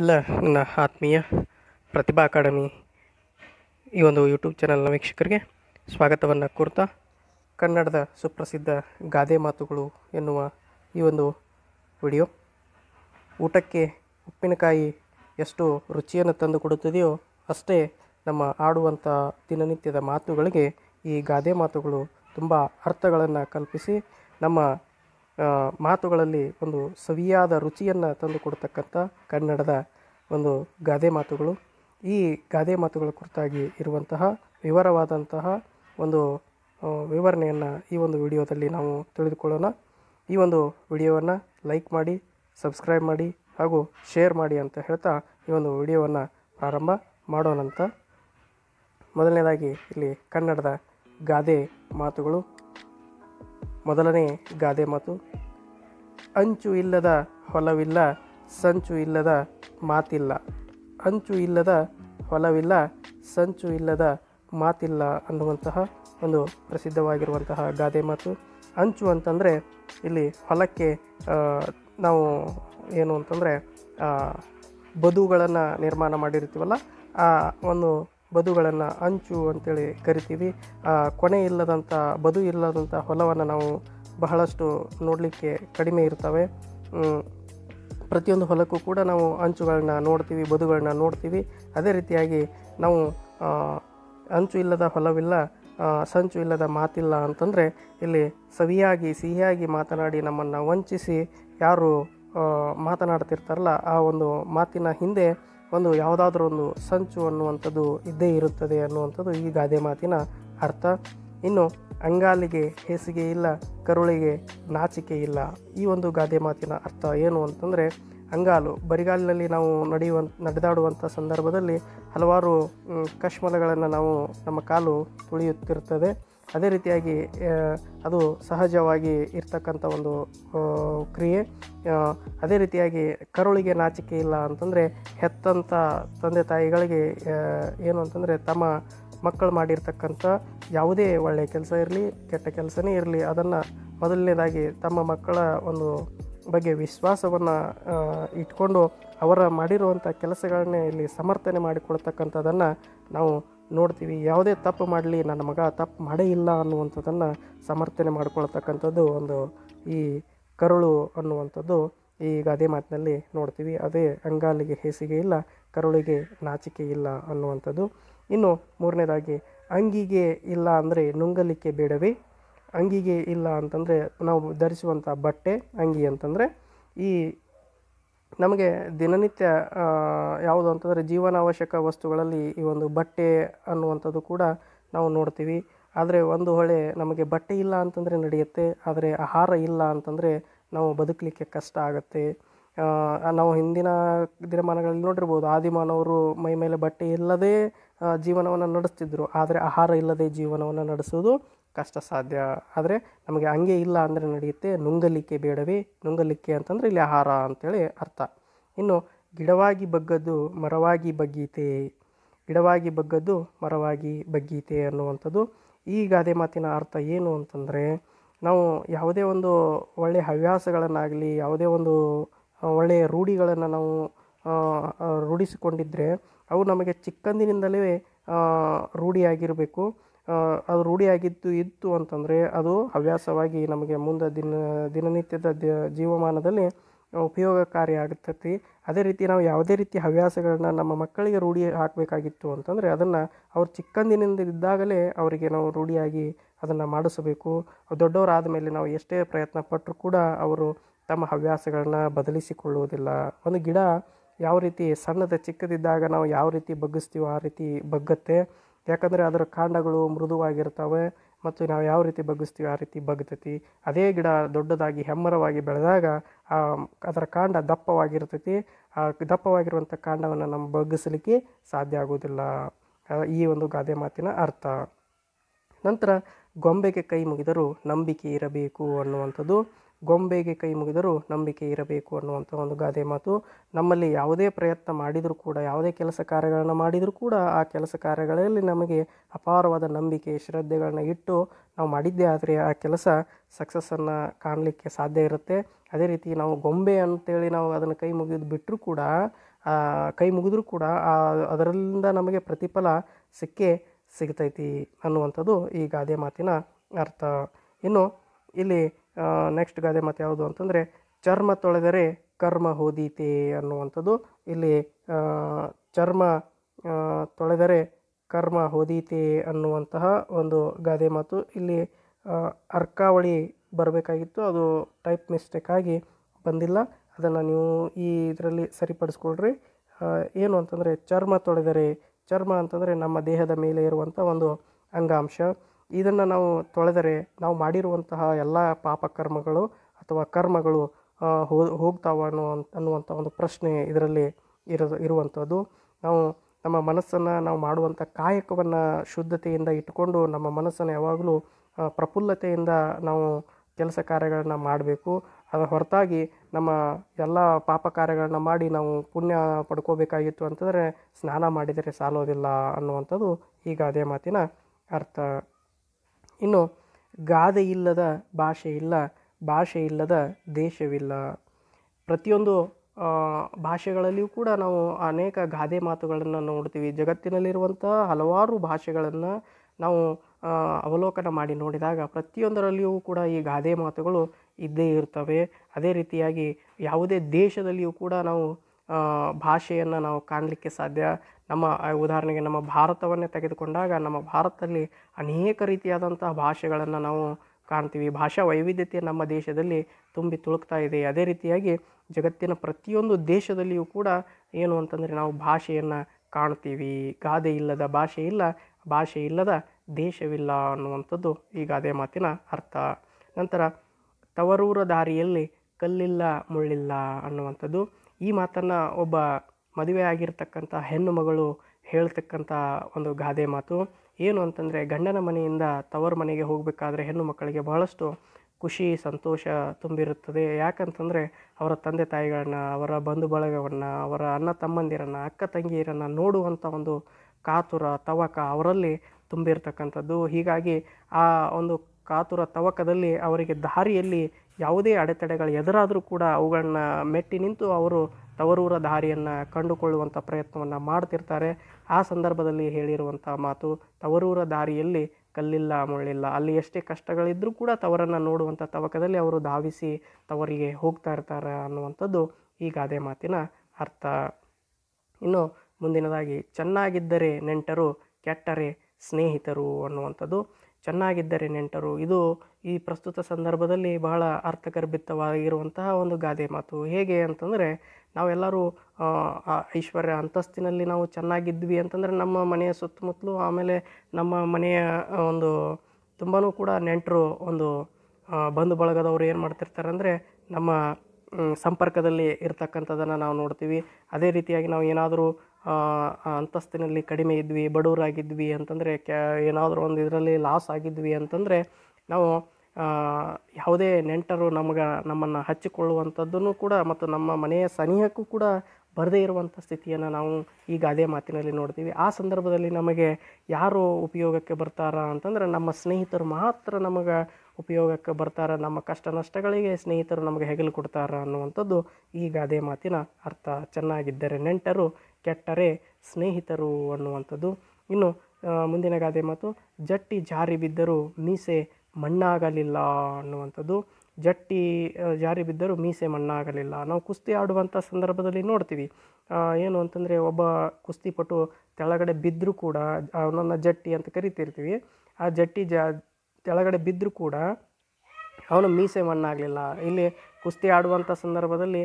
ಎಲ್ಲ ನನ್ನ ಆತ್ಮೀಯ ಪ್ರತಿಭಾ ಅಕಾಡೆಮಿ ಈ ಒಂದು ಯೂಟ್ಯೂಬ್ ಚಾನಲ್ನ ವೀಕ್ಷಕರಿಗೆ ಸ್ವಾಗತವನ್ನು ಕೋರ್ತ ಕನ್ನಡದ ಸುಪ್ರಸಿದ್ಧ ಗಾದೆ ಮಾತುಗಳು ಎನ್ನುವ ಈ ಒಂದು ವಿಡಿಯೋ ಊಟಕ್ಕೆ ಉಪ್ಪಿನಕಾಯಿ ಎಷ್ಟು ರುಚಿಯನ್ನು ತಂದು ಕೊಡುತ್ತದೆಯೋ ಅಷ್ಟೇ ನಮ್ಮ ಆಡುವಂಥ ದಿನನಿತ್ಯದ ಮಾತುಗಳಿಗೆ ಈ ಗಾದೆ ಮಾತುಗಳು ತುಂಬ ಅರ್ಥಗಳನ್ನು ಕಲ್ಪಿಸಿ ನಮ್ಮ ಮಾತುಗಳಲ್ಲಿ ಒಂದು ಸವಿಯಾದ ರುಚಿಯನ್ನು ತಂದು ಕೊಡ್ತಕ್ಕಂಥ ಕನ್ನಡದ ಒಂದು ಗಾದೆ ಮಾತುಗಳು ಈ ಗಾದೆ ಮಾತುಗಳ ಕುರಿತಾಗಿ ಇರುವಂತಹ ವಿವರವಾದಂತಹ ಒಂದು ವಿವರಣೆಯನ್ನು ಈ ಒಂದು ವಿಡಿಯೋದಲ್ಲಿ ನಾವು ತಿಳಿದುಕೊಳ್ಳೋಣ ಈ ಒಂದು ವಿಡಿಯೋವನ್ನು ಲೈಕ್ ಮಾಡಿ ಸಬ್ಸ್ಕ್ರೈಬ್ ಮಾಡಿ ಹಾಗೂ ಶೇರ್ ಮಾಡಿ ಅಂತ ಹೇಳ್ತಾ ಈ ಒಂದು ವಿಡಿಯೋವನ್ನು ಪ್ರಾರಂಭ ಮಾಡೋಣಂತ ಮೊದಲನೇದಾಗಿ ಇಲ್ಲಿ ಕನ್ನಡದ ಗಾದೆ ಮಾತುಗಳು ಮೊದಲನೇ ಗಾದೆ ಮಾತು ಅಂಚು ಇಲ್ಲದ ಹೊಲವಿಲ್ಲ ಸಂಚು ಇಲ್ಲದ ಮಾತಿಲ್ಲ ಅಂಚು ಇಲ್ಲದ ಹೊಲವಿಲ್ಲ ಸಂಚು ಇಲ್ಲದ ಮಾತಿಲ್ಲ ಅನ್ನುವಂತಹ ಒಂದು ಪ್ರಸಿದ್ಧವಾಗಿರುವಂತಹ ಗಾದೆ ಮಾತು ಅಂಚು ಅಂತಂದರೆ ಇಲ್ಲಿ ಹೊಲಕ್ಕೆ ನಾವು ಏನು ಅಂತಂದರೆ ಬದುಗಳನ್ನು ನಿರ್ಮಾಣ ಮಾಡಿರ್ತೀವಲ್ಲ ಆ ಒಂದು ಬದುಗಳನ್ನು ಅಂಚು ಅಂತೇಳಿ ಕರಿತೀವಿ ಆ ಕೊನೆ ಇಲ್ಲದಂಥ ಬದು ಇಲ್ಲದಂಥ ಹೊಲವನ್ನು ನಾವು ಬಹಳಷ್ಟು ನೋಡಲಿಕ್ಕೆ ಕಡಿಮೆ ಇರ್ತವೆ ಪ್ರತಿಯೊಂದು ಹೊಲಕ್ಕೂ ಕೂಡ ನಾವು ಅಂಚುಗಳನ್ನ ನೋಡ್ತೀವಿ ಬದುಗಳನ್ನ ನೋಡ್ತೀವಿ ಅದೇ ರೀತಿಯಾಗಿ ನಾವು ಅಂಚು ಇಲ್ಲದ ಹೊಲವಿಲ್ಲ ಸಂಚು ಇಲ್ಲದ ಮಾತಿಲ್ಲ ಅಂತಂದರೆ ಇಲ್ಲಿ ಸವಿಯಾಗಿ ಸಿಹಿಯಾಗಿ ಮಾತನಾಡಿ ನಮ್ಮನ್ನು ವಂಚಿಸಿ ಯಾರು ಮಾತನಾಡ್ತಿರ್ತಾರಲ್ಲ ಆ ಒಂದು ಮಾತಿನ ಹಿಂದೆ ಒಂದು ಯಾವುದಾದ್ರೂ ಒಂದು ಸಂಚು ಅನ್ನುವಂಥದ್ದು ಇದ್ದೇ ಇರುತ್ತದೆ ಅನ್ನುವಂಥದ್ದು ಈ ಗಾದೆ ಮಾತಿನ ಅರ್ಥ ಇನ್ನು ಅಂಗಾಲಿಗೆ ಹೇಸಿಗೆ ಇಲ್ಲ ಕರುಳಿಗೆ ನಾಚಿಕೆ ಇಲ್ಲ ಈ ಒಂದು ಗಾದೆ ಮಾತಿನ ಅರ್ಥ ಏನು ಅಂತಂದರೆ ಅಂಗಾಲು ಬರಿಗಾಲಿನಲ್ಲಿ ನಾವು ನಡೆಯುವ ನಡೆದಾಡುವಂಥ ಸಂದರ್ಭದಲ್ಲಿ ಹಲವಾರು ಕಶ್ಮಲಗಳನ್ನು ನಾವು ನಮ್ಮ ಕಾಲು ತುಳಿಯುತ್ತಿರುತ್ತದೆ ಅದೇ ರೀತಿಯಾಗಿ ಅದು ಸಹಜವಾಗಿ ಇರ್ತಕ್ಕಂಥ ಒಂದು ಕ್ರಿಯೆ ಅದೇ ರೀತಿಯಾಗಿ ಕರುಳಿಗೆ ನಾಚಿಕೆ ಇಲ್ಲ ಅಂತಂದರೆ ಹೆತ್ತಂಥ ತಂದೆ ತಾಯಿಗಳಿಗೆ ಏನು ಅಂತಂದರೆ ತಮ್ಮ ಮಕ್ಕಳು ಮಾಡಿರ್ತಕ್ಕಂಥ ಯಾವುದೇ ಒಳ್ಳೆಯ ಕೆಲಸ ಇರಲಿ ಕೆಟ್ಟ ಕೆಲಸನೇ ಇರಲಿ ಅದನ್ನು ಮೊದಲನೇದಾಗಿ ತಮ್ಮ ಮಕ್ಕಳ ಒಂದು ಬಗ್ಗೆ ವಿಶ್ವಾಸವನ್ನು ಇಟ್ಕೊಂಡು ಅವರ ಮಾಡಿರುವಂಥ ಕೆಲಸಗಳನ್ನೇ ಇಲ್ಲಿ ಸಮರ್ಥನೆ ಮಾಡಿಕೊಳ್ತಕ್ಕಂಥದ್ದನ್ನು ನಾವು ನೋಡ್ತೀವಿ ಯಾವುದೇ ತಪ್ಪು ಮಾಡಲಿ ನನ್ನ ಮಗ ತಪ್ಪು ಮಾಡೇ ಇಲ್ಲ ಅನ್ನುವಂಥದ್ದನ್ನು ಸಮರ್ಥನೆ ಮಾಡಿಕೊಳ್ತಕ್ಕಂಥದ್ದು ಒಂದು ಈ ಕರುಳು ಅನ್ನುವಂಥದ್ದು ಈಗ ಅದೇ ಮಾತಿನಲ್ಲಿ ನೋಡ್ತೀವಿ ಅದೇ ಅಂಗಾಲಿಗೆ ಹೇಸಿಗೆ ಇಲ್ಲ ಕರುಳಿಗೆ ನಾಚಿಕೆ ಇಲ್ಲ ಅನ್ನುವಂಥದ್ದು ಇನ್ನು ಮೂರನೇದಾಗಿ ಅಂಗಿಗೆ ಇಲ್ಲ ಅಂದರೆ ನುಂಗಲಿಕ್ಕೆ ಬೇಡವೇ ಅಂಗಿಗೆ ಇಲ್ಲ ಅಂತಂದರೆ ನಾವು ಧರಿಸುವಂಥ ಬಟ್ಟೆ ಅಂಗಿ ಅಂತಂದರೆ ಈ ನಮಗೆ ದಿನನಿತ್ಯ ಯಾವುದು ಅಂತಂದರೆ ಜೀವನಾವಶ್ಯಕ ವಸ್ತುಗಳಲ್ಲಿ ಈ ಒಂದು ಬಟ್ಟೆ ಅನ್ನುವಂಥದ್ದು ಕೂಡ ನಾವು ನೋಡ್ತೀವಿ ಆದರೆ ಒಂದು ಹೊಳೆ ನಮಗೆ ಬಟ್ಟೆ ಇಲ್ಲ ಅಂತಂದರೆ ನಡೆಯುತ್ತೆ ಆದರೆ ಆಹಾರ ಇಲ್ಲ ಅಂತಂದರೆ ನಾವು ಬದುಕಲಿಕ್ಕೆ ಕಷ್ಟ ಆಗುತ್ತೆ ನಾವು ಹಿಂದಿನ ದಿನಮಾನಗಳಲ್ಲಿ ನೋಡಿರ್ಬೋದು ಆದಿಮಾನವರು ಮೈ ಮೇಲೆ ಬಟ್ಟೆ ಇಲ್ಲದೇ ಜೀವನವನ್ನು ನಡೆಸ್ತಿದ್ರು ಆದರೆ ಆಹಾರ ಇಲ್ಲದೆ ಜೀವನವನ್ನು ನಡೆಸೋದು ಕಷ್ಟ ಸಾಧ್ಯ ಆದರೆ ನಮಗೆ ಹಂಗೆ ಇಲ್ಲ ಅಂದರೆ ನಡೆಯುತ್ತೆ ನುಂಗಲಿಕ್ಕೆ ಬೇಡವೇ ನುಂಗಲಿಕ್ಕೆ ಅಂತಂದರೆ ಇಲ್ಲಿ ಆಹಾರ ಅಂತೇಳಿ ಅರ್ಥ ಇನ್ನು ಗಿಡವಾಗಿ ಬಗ್ಗದ್ದು ಮರವಾಗಿ ಬಗ್ಗೀತೆ ಗಿಡವಾಗಿ ಬಗ್ಗದ್ದು ಮರವಾಗಿ ಬಗ್ಗೀತೆ ಅನ್ನುವಂಥದ್ದು ಈ ಗಾದೆ ಮಾತಿನ ಅರ್ಥ ಏನು ಅಂತಂದರೆ ನಾವು ಯಾವುದೇ ಒಂದು ಒಳ್ಳೆಯ ಹವ್ಯಾಸಗಳನ್ನಾಗಲಿ ಯಾವುದೇ ಒಂದು ಒಳ್ಳೆಯ ರೂಢಿಗಳನ್ನು ನಾವು ರೂಢಿಸಿಕೊಂಡಿದ್ದರೆ ಅವು ನಮಗೆ ಚಿಕ್ಕಂದಿನಿಂದಲೇ ರೂಢಿಯಾಗಿರಬೇಕು ಅದು ರೂಢಿಯಾಗಿದ್ದು ಇತ್ತು ಅಂತಂದರೆ ಅದು ಹವ್ಯಾಸವಾಗಿ ನಮಗೆ ಮುಂದೆ ದಿನ ದಿನನಿತ್ಯದ ಜೀವಮಾನದಲ್ಲಿ ಉಪಯೋಗಕಾರಿಯಾಗತೈತಿ ಅದೇ ರೀತಿ ನಾವು ಯಾವುದೇ ರೀತಿ ಹವ್ಯಾಸಗಳನ್ನ ನಮ್ಮ ಮಕ್ಕಳಿಗೆ ರೂಢಿ ಹಾಕಬೇಕಾಗಿತ್ತು ಅಂತಂದರೆ ಅದನ್ನು ಅವ್ರು ಚಿಕ್ಕಂದಿನಿಂದ ಇದ್ದಾಗಲೇ ಅವರಿಗೆ ನಾವು ರೂಢಿಯಾಗಿ ಅದನ್ನು ಮಾಡಿಸಬೇಕು ದೊಡ್ಡವರಾದ ಮೇಲೆ ನಾವು ಎಷ್ಟೇ ಪ್ರಯತ್ನ ಪಟ್ಟರೂ ಕೂಡ ಅವರು ತಮ್ಮ ಹವ್ಯಾಸಗಳನ್ನ ಬದಲಿಸಿಕೊಳ್ಳುವುದಿಲ್ಲ ಒಂದು ಗಿಡ ಯಾವ ರೀತಿ ಸಣ್ಣದ ಚಿಕ್ಕದಿದ್ದಾಗ ನಾವು ಯಾವ ರೀತಿ ಬಗ್ಗಿಸ್ತೀವೋ ಆ ರೀತಿ ಬಗ್ಗತ್ತೆ ಯಾಕಂದರೆ ಅದರ ಕಾಂಡಗಳು ಮೃದುವಾಗಿರ್ತವೆ ಮತ್ತು ನಾವು ಯಾವ ರೀತಿ ಬಗ್ಗಿಸ್ತೀವಿ ಆ ರೀತಿ ಬಗ್ತೈತಿ ಅದೇ ಗಿಡ ದೊಡ್ಡದಾಗಿ ಹೆಮ್ಮರವಾಗಿ ಬೆಳೆದಾಗ ಅದರ ಕಾಂಡ ದಪ್ಪವಾಗಿರ್ತೈತಿ ಆ ದಪ್ಪವಾಗಿರುವಂಥ ಕಾಂಡವನ್ನು ನಮ್ಮ ಬಗ್ಗಿಸಲಿಕ್ಕೆ ಸಾಧ್ಯ ಆಗೋದಿಲ್ಲ ಈ ಒಂದು ಗಾದೆ ಮಾತಿನ ಅರ್ಥ ನಂತರ ಗೊಂಬೆಗೆ ಕೈ ಮುಗಿದರೂ ನಂಬಿಕೆ ಇರಬೇಕು ಅನ್ನುವಂಥದ್ದು ಗೊಂಬೆಗೆ ಕೈ ಮುಗಿದರೂ ನಂಬಿಕೆ ಇರಬೇಕು ಅನ್ನುವಂಥ ಒಂದು ಗಾದೆ ಮಾತು ನಮ್ಮಲ್ಲಿ ಯಾವುದೇ ಪ್ರಯತ್ನ ಮಾಡಿದರೂ ಕೂಡ ಯಾವುದೇ ಕೆಲಸ ಕಾರ್ಯಗಳನ್ನು ಮಾಡಿದರೂ ಕೂಡ ಆ ಕೆಲಸ ಕಾರ್ಯಗಳಲ್ಲಿ ನಮಗೆ ಅಪಾರವಾದ ನಂಬಿಕೆ ಶ್ರದ್ಧೆಗಳನ್ನ ಇಟ್ಟು ನಾವು ಮಾಡಿದ್ದೇ ಆದರೆ ಆ ಕೆಲಸ ಸಕ್ಸಸ್ಸನ್ನು ಕಾಣಲಿಕ್ಕೆ ಸಾಧ್ಯ ಇರುತ್ತೆ ಅದೇ ರೀತಿ ನಾವು ಗೊಂಬೆ ಅಂತೇಳಿ ನಾವು ಅದನ್ನು ಕೈ ಮುಗಿದು ಬಿಟ್ಟರೂ ಕೂಡ ಕೈ ಮುಗಿದ್ರೂ ಕೂಡ ಅದರಿಂದ ನಮಗೆ ಪ್ರತಿಫಲ ಸಿಕ್ಕೇ ಸಿಗ್ತೈತಿ ಅನ್ನುವಂಥದ್ದು ಈ ಗಾದೆ ಮಾತಿನ ಅರ್ಥ ಇನ್ನು ಇಲ್ಲಿ ನೆಕ್ಸ್ಟ್ ಗಾದೆ ಮಾತು ಯಾವುದು ಅಂತಂದರೆ ಚರ್ಮ ತೊಳೆದರೆ ಕರ್ಮ ಹೋದೀತೆ ಅನ್ನುವಂಥದ್ದು ಇಲ್ಲಿ ಚರ್ಮ ತೊಳೆದರೆ ಕರ್ಮ ಹೋದೀತೆ ಅನ್ನುವಂತಹ ಒಂದು ಗಾದೆ ಮಾತು ಇಲ್ಲಿ ಅರ್ಕಾವಳಿ ಬರಬೇಕಾಗಿತ್ತು ಅದು ಟೈಪ್ ಮಿಸ್ಟೇಕ್ ಆಗಿ ಬಂದಿಲ್ಲ ಅದನ್ನು ನೀವು ಈ ಇದರಲ್ಲಿ ಸರಿಪಡಿಸ್ಕೊಳ್ರಿ ಏನು ಅಂತಂದರೆ ಚರ್ಮ ತೊಳೆದರೆ ಚರ್ಮ ಅಂತಂದರೆ ನಮ್ಮ ದೇಹದ ಮೇಲೆ ಇರುವಂಥ ಒಂದು ಅಂಗಾಂಶ ಇದನ್ನು ನಾವು ತೊಳೆದರೆ ನಾವು ಮಾಡಿರುವಂತಹ ಎಲ್ಲ ಪಾಪಕರ್ಮಗಳು ಅಥವಾ ಕರ್ಮಗಳು ಹೋಗ್ತಾವ ಅನ್ನೋ ಅನ್ನುವಂಥ ಒಂದು ಪ್ರಶ್ನೆ ಇದರಲ್ಲಿ ಇರೋದು ಇರುವಂಥದ್ದು ನಾವು ನಮ್ಮ ಮನಸ್ಸನ್ನು ನಾವು ಮಾಡುವಂಥ ಕಾಯಕವನ್ನು ಶುದ್ಧತೆಯಿಂದ ಇಟ್ಟುಕೊಂಡು ನಮ್ಮ ಮನಸ್ಸನ್ನು ಯಾವಾಗಲೂ ಪ್ರಫುಲ್ಲತೆಯಿಂದ ನಾವು ಕೆಲಸ ಕಾರ್ಯಗಳನ್ನು ಮಾಡಬೇಕು ಅದರ ಹೊರತಾಗಿ ನಮ್ಮ ಎಲ್ಲ ಪಾಪ ಕಾರ್ಯಗಳನ್ನು ಮಾಡಿ ನಾವು ಪುಣ್ಯ ಪಡ್ಕೋಬೇಕಾಗಿತ್ತು ಅಂತಂದರೆ ಸ್ನಾನ ಮಾಡಿದರೆ ಸಾಲೋದಿಲ್ಲ ಅನ್ನುವಂಥದ್ದು ಈ ಅದೇ ಮಾತಿನ ಅರ್ಥ ಇನ್ನು ಗಾದೆ ಇಲ್ಲದ ಭಾಷೆ ಇಲ್ಲ ಭಾಷೆ ಇಲ್ಲದ ದೇಶವಿಲ್ಲ ಪ್ರತಿಯೊಂದು ಭಾಷೆಗಳಲ್ಲಿಯೂ ಕೂಡ ನಾವು ಅನೇಕ ಗಾದೆ ಮಾತುಗಳನ್ನು ನೋಡ್ತೀವಿ ಜಗತ್ತಿನಲ್ಲಿರುವಂಥ ಹಲವಾರು ಭಾಷೆಗಳನ್ನು ನಾವು ಅವಲೋಕನ ಮಾಡಿ ನೋಡಿದಾಗ ಪ್ರತಿಯೊಂದರಲ್ಲಿಯೂ ಕೂಡ ಈ ಗಾದೆ ಮಾತುಗಳು ಇದ್ದೇ ಇರ್ತವೆ ಅದೇ ರೀತಿಯಾಗಿ ಯಾವುದೇ ದೇಶದಲ್ಲಿಯೂ ಕೂಡ ನಾವು ಭಾಷೆಯನ್ನು ನಾವು ಕಾಣಲಿಕ್ಕೆ ಸಾಧ್ಯ ನಮ್ಮ ಉದಾಹರಣೆಗೆ ನಮ್ಮ ಭಾರತವನ್ನೇ ತೆಗೆದುಕೊಂಡಾಗ ನಮ್ಮ ಭಾರತದಲ್ಲಿ ಅನೇಕ ರೀತಿಯಾದಂತಹ ಭಾಷೆಗಳನ್ನು ನಾವು ಕಾಣ್ತೀವಿ ಭಾಷಾ ವೈವಿಧ್ಯತೆ ನಮ್ಮ ದೇಶದಲ್ಲಿ ತುಂಬಿ ತುಳುಕ್ತಾ ಇದೆ ಅದೇ ರೀತಿಯಾಗಿ ಜಗತ್ತಿನ ಪ್ರತಿಯೊಂದು ದೇಶದಲ್ಲಿಯೂ ಕೂಡ ಏನು ಅಂತಂದರೆ ನಾವು ಭಾಷೆಯನ್ನು ಕಾಣ್ತೀವಿ ಗಾದೆ ಇಲ್ಲದ ಭಾಷೆ ಇಲ್ಲ ಭಾಷೆ ಇಲ್ಲದ ದೇಶವಿಲ್ಲ ಅನ್ನುವಂಥದ್ದು ಈ ಗಾದೆ ಮಾತಿನ ಅರ್ಥ ನಂತರ ತವರೂರ ದಾರಿಯಲ್ಲಿ ಕಲ್ಲಿಲ್ಲ ಮುಳ್ಳಿಲ್ಲ ಅನ್ನುವಂಥದ್ದು ಈ ಮಾತನ್ನು ಒಬ್ಬ ಮದುವೆ ಆಗಿರ್ತಕ್ಕಂಥ ಹೆಣ್ಣು ಮಗಳು ಹೇಳ್ತಕ್ಕಂಥ ಒಂದು ಗಾದೆ ಮಾತು ಏನು ಅಂತಂದರೆ ಗಂಡನ ಮನೆಯಿಂದ ತವರು ಮನೆಗೆ ಹೋಗಬೇಕಾದ್ರೆ ಹೆಣ್ಣು ಮಕ್ಕಳಿಗೆ ಬಹಳಷ್ಟು ಖುಷಿ ಸಂತೋಷ ತುಂಬಿರುತ್ತದೆ ಯಾಕಂತಂದರೆ ಅವರ ತಂದೆ ತಾಯಿಗಳನ್ನ ಅವರ ಬಂಧು ಬಳಗವನ್ನು ಅವರ ಅಣ್ಣ ತಮ್ಮಂದಿರನ್ನು ಅಕ್ಕ ತಂಗಿಯರನ್ನು ನೋಡುವಂಥ ಒಂದು ಕಾತುರ ತವಕ ಅವರಲ್ಲಿ ತುಂಬಿರ್ತಕ್ಕಂಥದ್ದು ಹೀಗಾಗಿ ಆ ಒಂದು ಕಾತುರ ತವಕದಲ್ಲಿ ಅವರಿಗೆ ದಾರಿಯಲ್ಲಿ ಯಾವುದೇ ಅಡೆತಡೆಗಳು ಎದುರಾದರೂ ಕೂಡ ಅವುಗಳನ್ನ ಮೆಟ್ಟಿ ನಿಂತು ಅವರು ತವರೂರ ದಾರಿಯನ್ನು ಕಂಡುಕೊಳ್ಳುವಂಥ ಪ್ರಯತ್ನವನ್ನು ಮಾಡ್ತಿರ್ತಾರೆ ಆ ಸಂದರ್ಭದಲ್ಲಿ ಹೇಳಿರುವಂಥ ಮಾತು ತವರೂರ ದಾರಿಯಲ್ಲಿ ಕಲ್ಲಿಲ್ಲ ಮುಳ್ಳಿಲ್ಲ ಅಲ್ಲಿ ಎಷ್ಟೇ ಕಷ್ಟಗಳಿದ್ದರೂ ಕೂಡ ತವರನ್ನು ನೋಡುವಂಥ ತವಕದಲ್ಲಿ ಅವರು ಧಾವಿಸಿ ತವರಿಗೆ ಹೋಗ್ತಾ ಇರ್ತಾರೆ ಅನ್ನುವಂಥದ್ದು ಈ ಗಾದೆ ಮಾತಿನ ಅರ್ಥ ಇನ್ನು ಮುಂದಿನದಾಗಿ ಚೆನ್ನಾಗಿದ್ದರೆ ನೆಂಟರು ಕೆಟ್ಟರೆ ಸ್ನೇಹಿತರು ಅನ್ನುವಂಥದ್ದು ಚೆನ್ನಾಗಿದ್ದರೆ ನೆಂಟರು ಇದು ಈ ಪ್ರಸ್ತುತ ಸಂದರ್ಭದಲ್ಲಿ ಬಹಳ ಅರ್ಥಗರ್ಭಿತವಾಗಿರುವಂತಹ ಒಂದು ಗಾದೆ ಮಾತು ಹೇಗೆ ಅಂತಂದರೆ ನಾವೆಲ್ಲರೂ ಐಶ್ವರ್ಯ ಅಂತಸ್ತಿನಲ್ಲಿ ನಾವು ಚೆನ್ನಾಗಿದ್ವಿ ಅಂತಂದರೆ ನಮ್ಮ ಮನೆಯ ಸುತ್ತಮುತ್ತಲು ಆಮೇಲೆ ನಮ್ಮ ಮನೆಯ ಒಂದು ತುಂಬಾ ಕೂಡ ನೆಂಟರು ಒಂದು ಬಂಧು ಬಳಗದವರು ಏನು ಮಾಡ್ತಿರ್ತಾರೆ ಅಂದರೆ ನಮ್ಮ ಸಂಪರ್ಕದಲ್ಲಿ ಇರ್ತಕ್ಕಂಥದ್ದನ್ನು ನಾವು ನೋಡ್ತೀವಿ ಅದೇ ರೀತಿಯಾಗಿ ನಾವು ಏನಾದರೂ ಅಂತಸ್ತಿನಲ್ಲಿ ಕಡಿಮೆ ಇದ್ವಿ ಬಡವರಾಗಿದ್ವಿ ಅಂತಂದರೆ ಕ್ಯಾ ಏನಾದರೂ ಒಂದು ಇದರಲ್ಲಿ ಲಾಸ್ ಆಗಿದ್ವಿ ಅಂತಂದರೆ ನಾವು ಯಾವುದೇ ನೆಂಟರು ನಮ್ಗೆ ನಮ್ಮನ್ನು ಹಚ್ಚಿಕೊಳ್ಳುವಂಥದ್ದನ್ನು ಕೂಡ ಮತ್ತು ನಮ್ಮ ಮನೆಯ ಸನಿಹಕ್ಕೂ ಕೂಡ ಬರದೇ ಇರುವಂಥ ಸ್ಥಿತಿಯನ್ನು ನಾವು ಈ ಗಾದೆ ಮಾತಿನಲ್ಲಿ ನೋಡ್ತೀವಿ ಆ ಸಂದರ್ಭದಲ್ಲಿ ನಮಗೆ ಯಾರು ಉಪಯೋಗಕ್ಕೆ ಬರ್ತಾರ ಅಂತಂದ್ರೆ ನಮ್ಮ ಸ್ನೇಹಿತರು ಮಾತ್ರ ನಮಗೆ ಉಪಯೋಗಕ್ಕೆ ಬರ್ತಾರ ನಮ್ಮ ಕಷ್ಟ ನಷ್ಟಗಳಿಗೆ ಸ್ನೇಹಿತರು ನಮಗೆ ಹೆಗಲು ಕೊಡ್ತಾರ ಅನ್ನುವಂಥದ್ದು ಈ ಗಾದೆ ಮಾತಿನ ಅರ್ಥ ಚೆನ್ನಾಗಿದ್ದರೆ ನೆಂಟರು ಕೆಟ್ಟರೆ ಸ್ನೇಹಿತರು ಅನ್ನುವಂಥದ್ದು ಇನ್ನು ಮುಂದಿನ ಗಾದೆ ಮಾತು ಜಟ್ಟಿ ಜಾರಿ ಬಿದ್ದರೂ ಮೀಸೆ ಮಣ್ಣಾಗಲಿಲ್ಲ ಅನ್ನುವಂಥದ್ದು ಜಟ್ಟಿ ಜಾರಿ ಬಿದ್ದರೂ ಮೀಸೆ ಮಣ್ಣಾಗಲಿಲ್ಲ ನಾವು ಕುಸ್ತಿ ಆಡುವಂಥ ಸಂದರ್ಭದಲ್ಲಿ ನೋಡ್ತೀವಿ ಏನು ಅಂತಂದರೆ ಒಬ್ಬ ಕುಸ್ತಿಪಟು ತೆಳಗಡೆ ಬಿದ್ದರೂ ಕೂಡ ಅವನನ್ನು ಜಟ್ಟಿ ಅಂತ ಕರಿತಿರ್ತೀವಿ ಆ ಜಟ್ಟಿ ಜಾ ತೆಳಗಡೆ ಬಿದ್ದರೂ ಕೂಡ ಅವನು ಮೀಸೆ ಮಣ್ಣಾಗಲಿಲ್ಲ ಇಲ್ಲಿ ಕುಸ್ತಿ ಆಡುವಂಥ ಸಂದರ್ಭದಲ್ಲಿ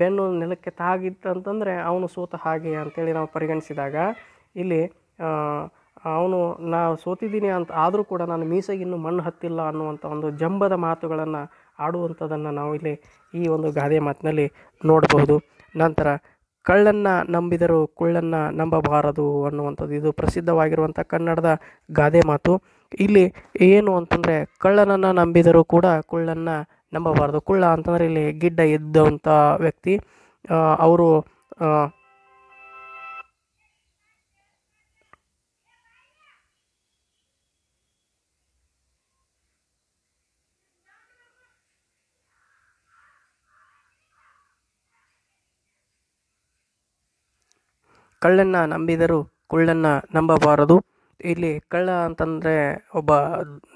ಬೆನ್ನು ನೆಲಕ್ಕೆ ತಾಗಿತ್ತಂತಂದರೆ ಅವನು ಸೋತ ಹಾಗೆ ಅಂತೇಳಿ ನಾವು ಪರಿಗಣಿಸಿದಾಗ ಇಲ್ಲಿ ಅವನು ನಾ ಸೋತಿದ್ದೀನಿ ಅಂತ ಆದರೂ ಕೂಡ ನಾನು ಮೀಸೆಗೆ ಇನ್ನೂ ಮಣ್ಣು ಹತ್ತಿಲ್ಲ ಅನ್ನುವಂಥ ಒಂದು ಜಂಬದ ಮಾತುಗಳನ್ನು ಆಡುವಂಥದ್ದನ್ನು ಇಲ್ಲಿ ಈ ಒಂದು ಗಾದೆ ಮಾತಿನಲ್ಲಿ ನೋಡಬಹುದು ನಂತರ ಕಳ್ಳನ್ನು ನಂಬಿದರೂ ಕುಳ್ಳನ್ನು ನಂಬಬಾರದು ಅನ್ನುವಂಥದ್ದು ಇದು ಪ್ರಸಿದ್ಧವಾಗಿರುವಂಥ ಕನ್ನಡದ ಗಾದೆ ಮಾತು ಇಲ್ಲಿ ಏನು ಅಂತಂದರೆ ಕಳ್ಳನನ್ನು ನಂಬಿದರೂ ಕೂಡ ಕುಳ್ಳನ್ನು ನಂಬಬಾರದು ಕುಳ್ಳ ಅಂತಂದರೆ ಇಲ್ಲಿ ಗಿಡ್ಡ ಇದ್ದಂಥ ವ್ಯಕ್ತಿ ಅವರು ಕಳ್ಳನ್ನು ನಂಬಿದರೂ ಕುಳ್ಳನ್ನು ನಂಬಬಾರದು ಇಲ್ಲಿ ಕಳ್ಳ ಅಂತಂದರೆ ಒಬ್ಬ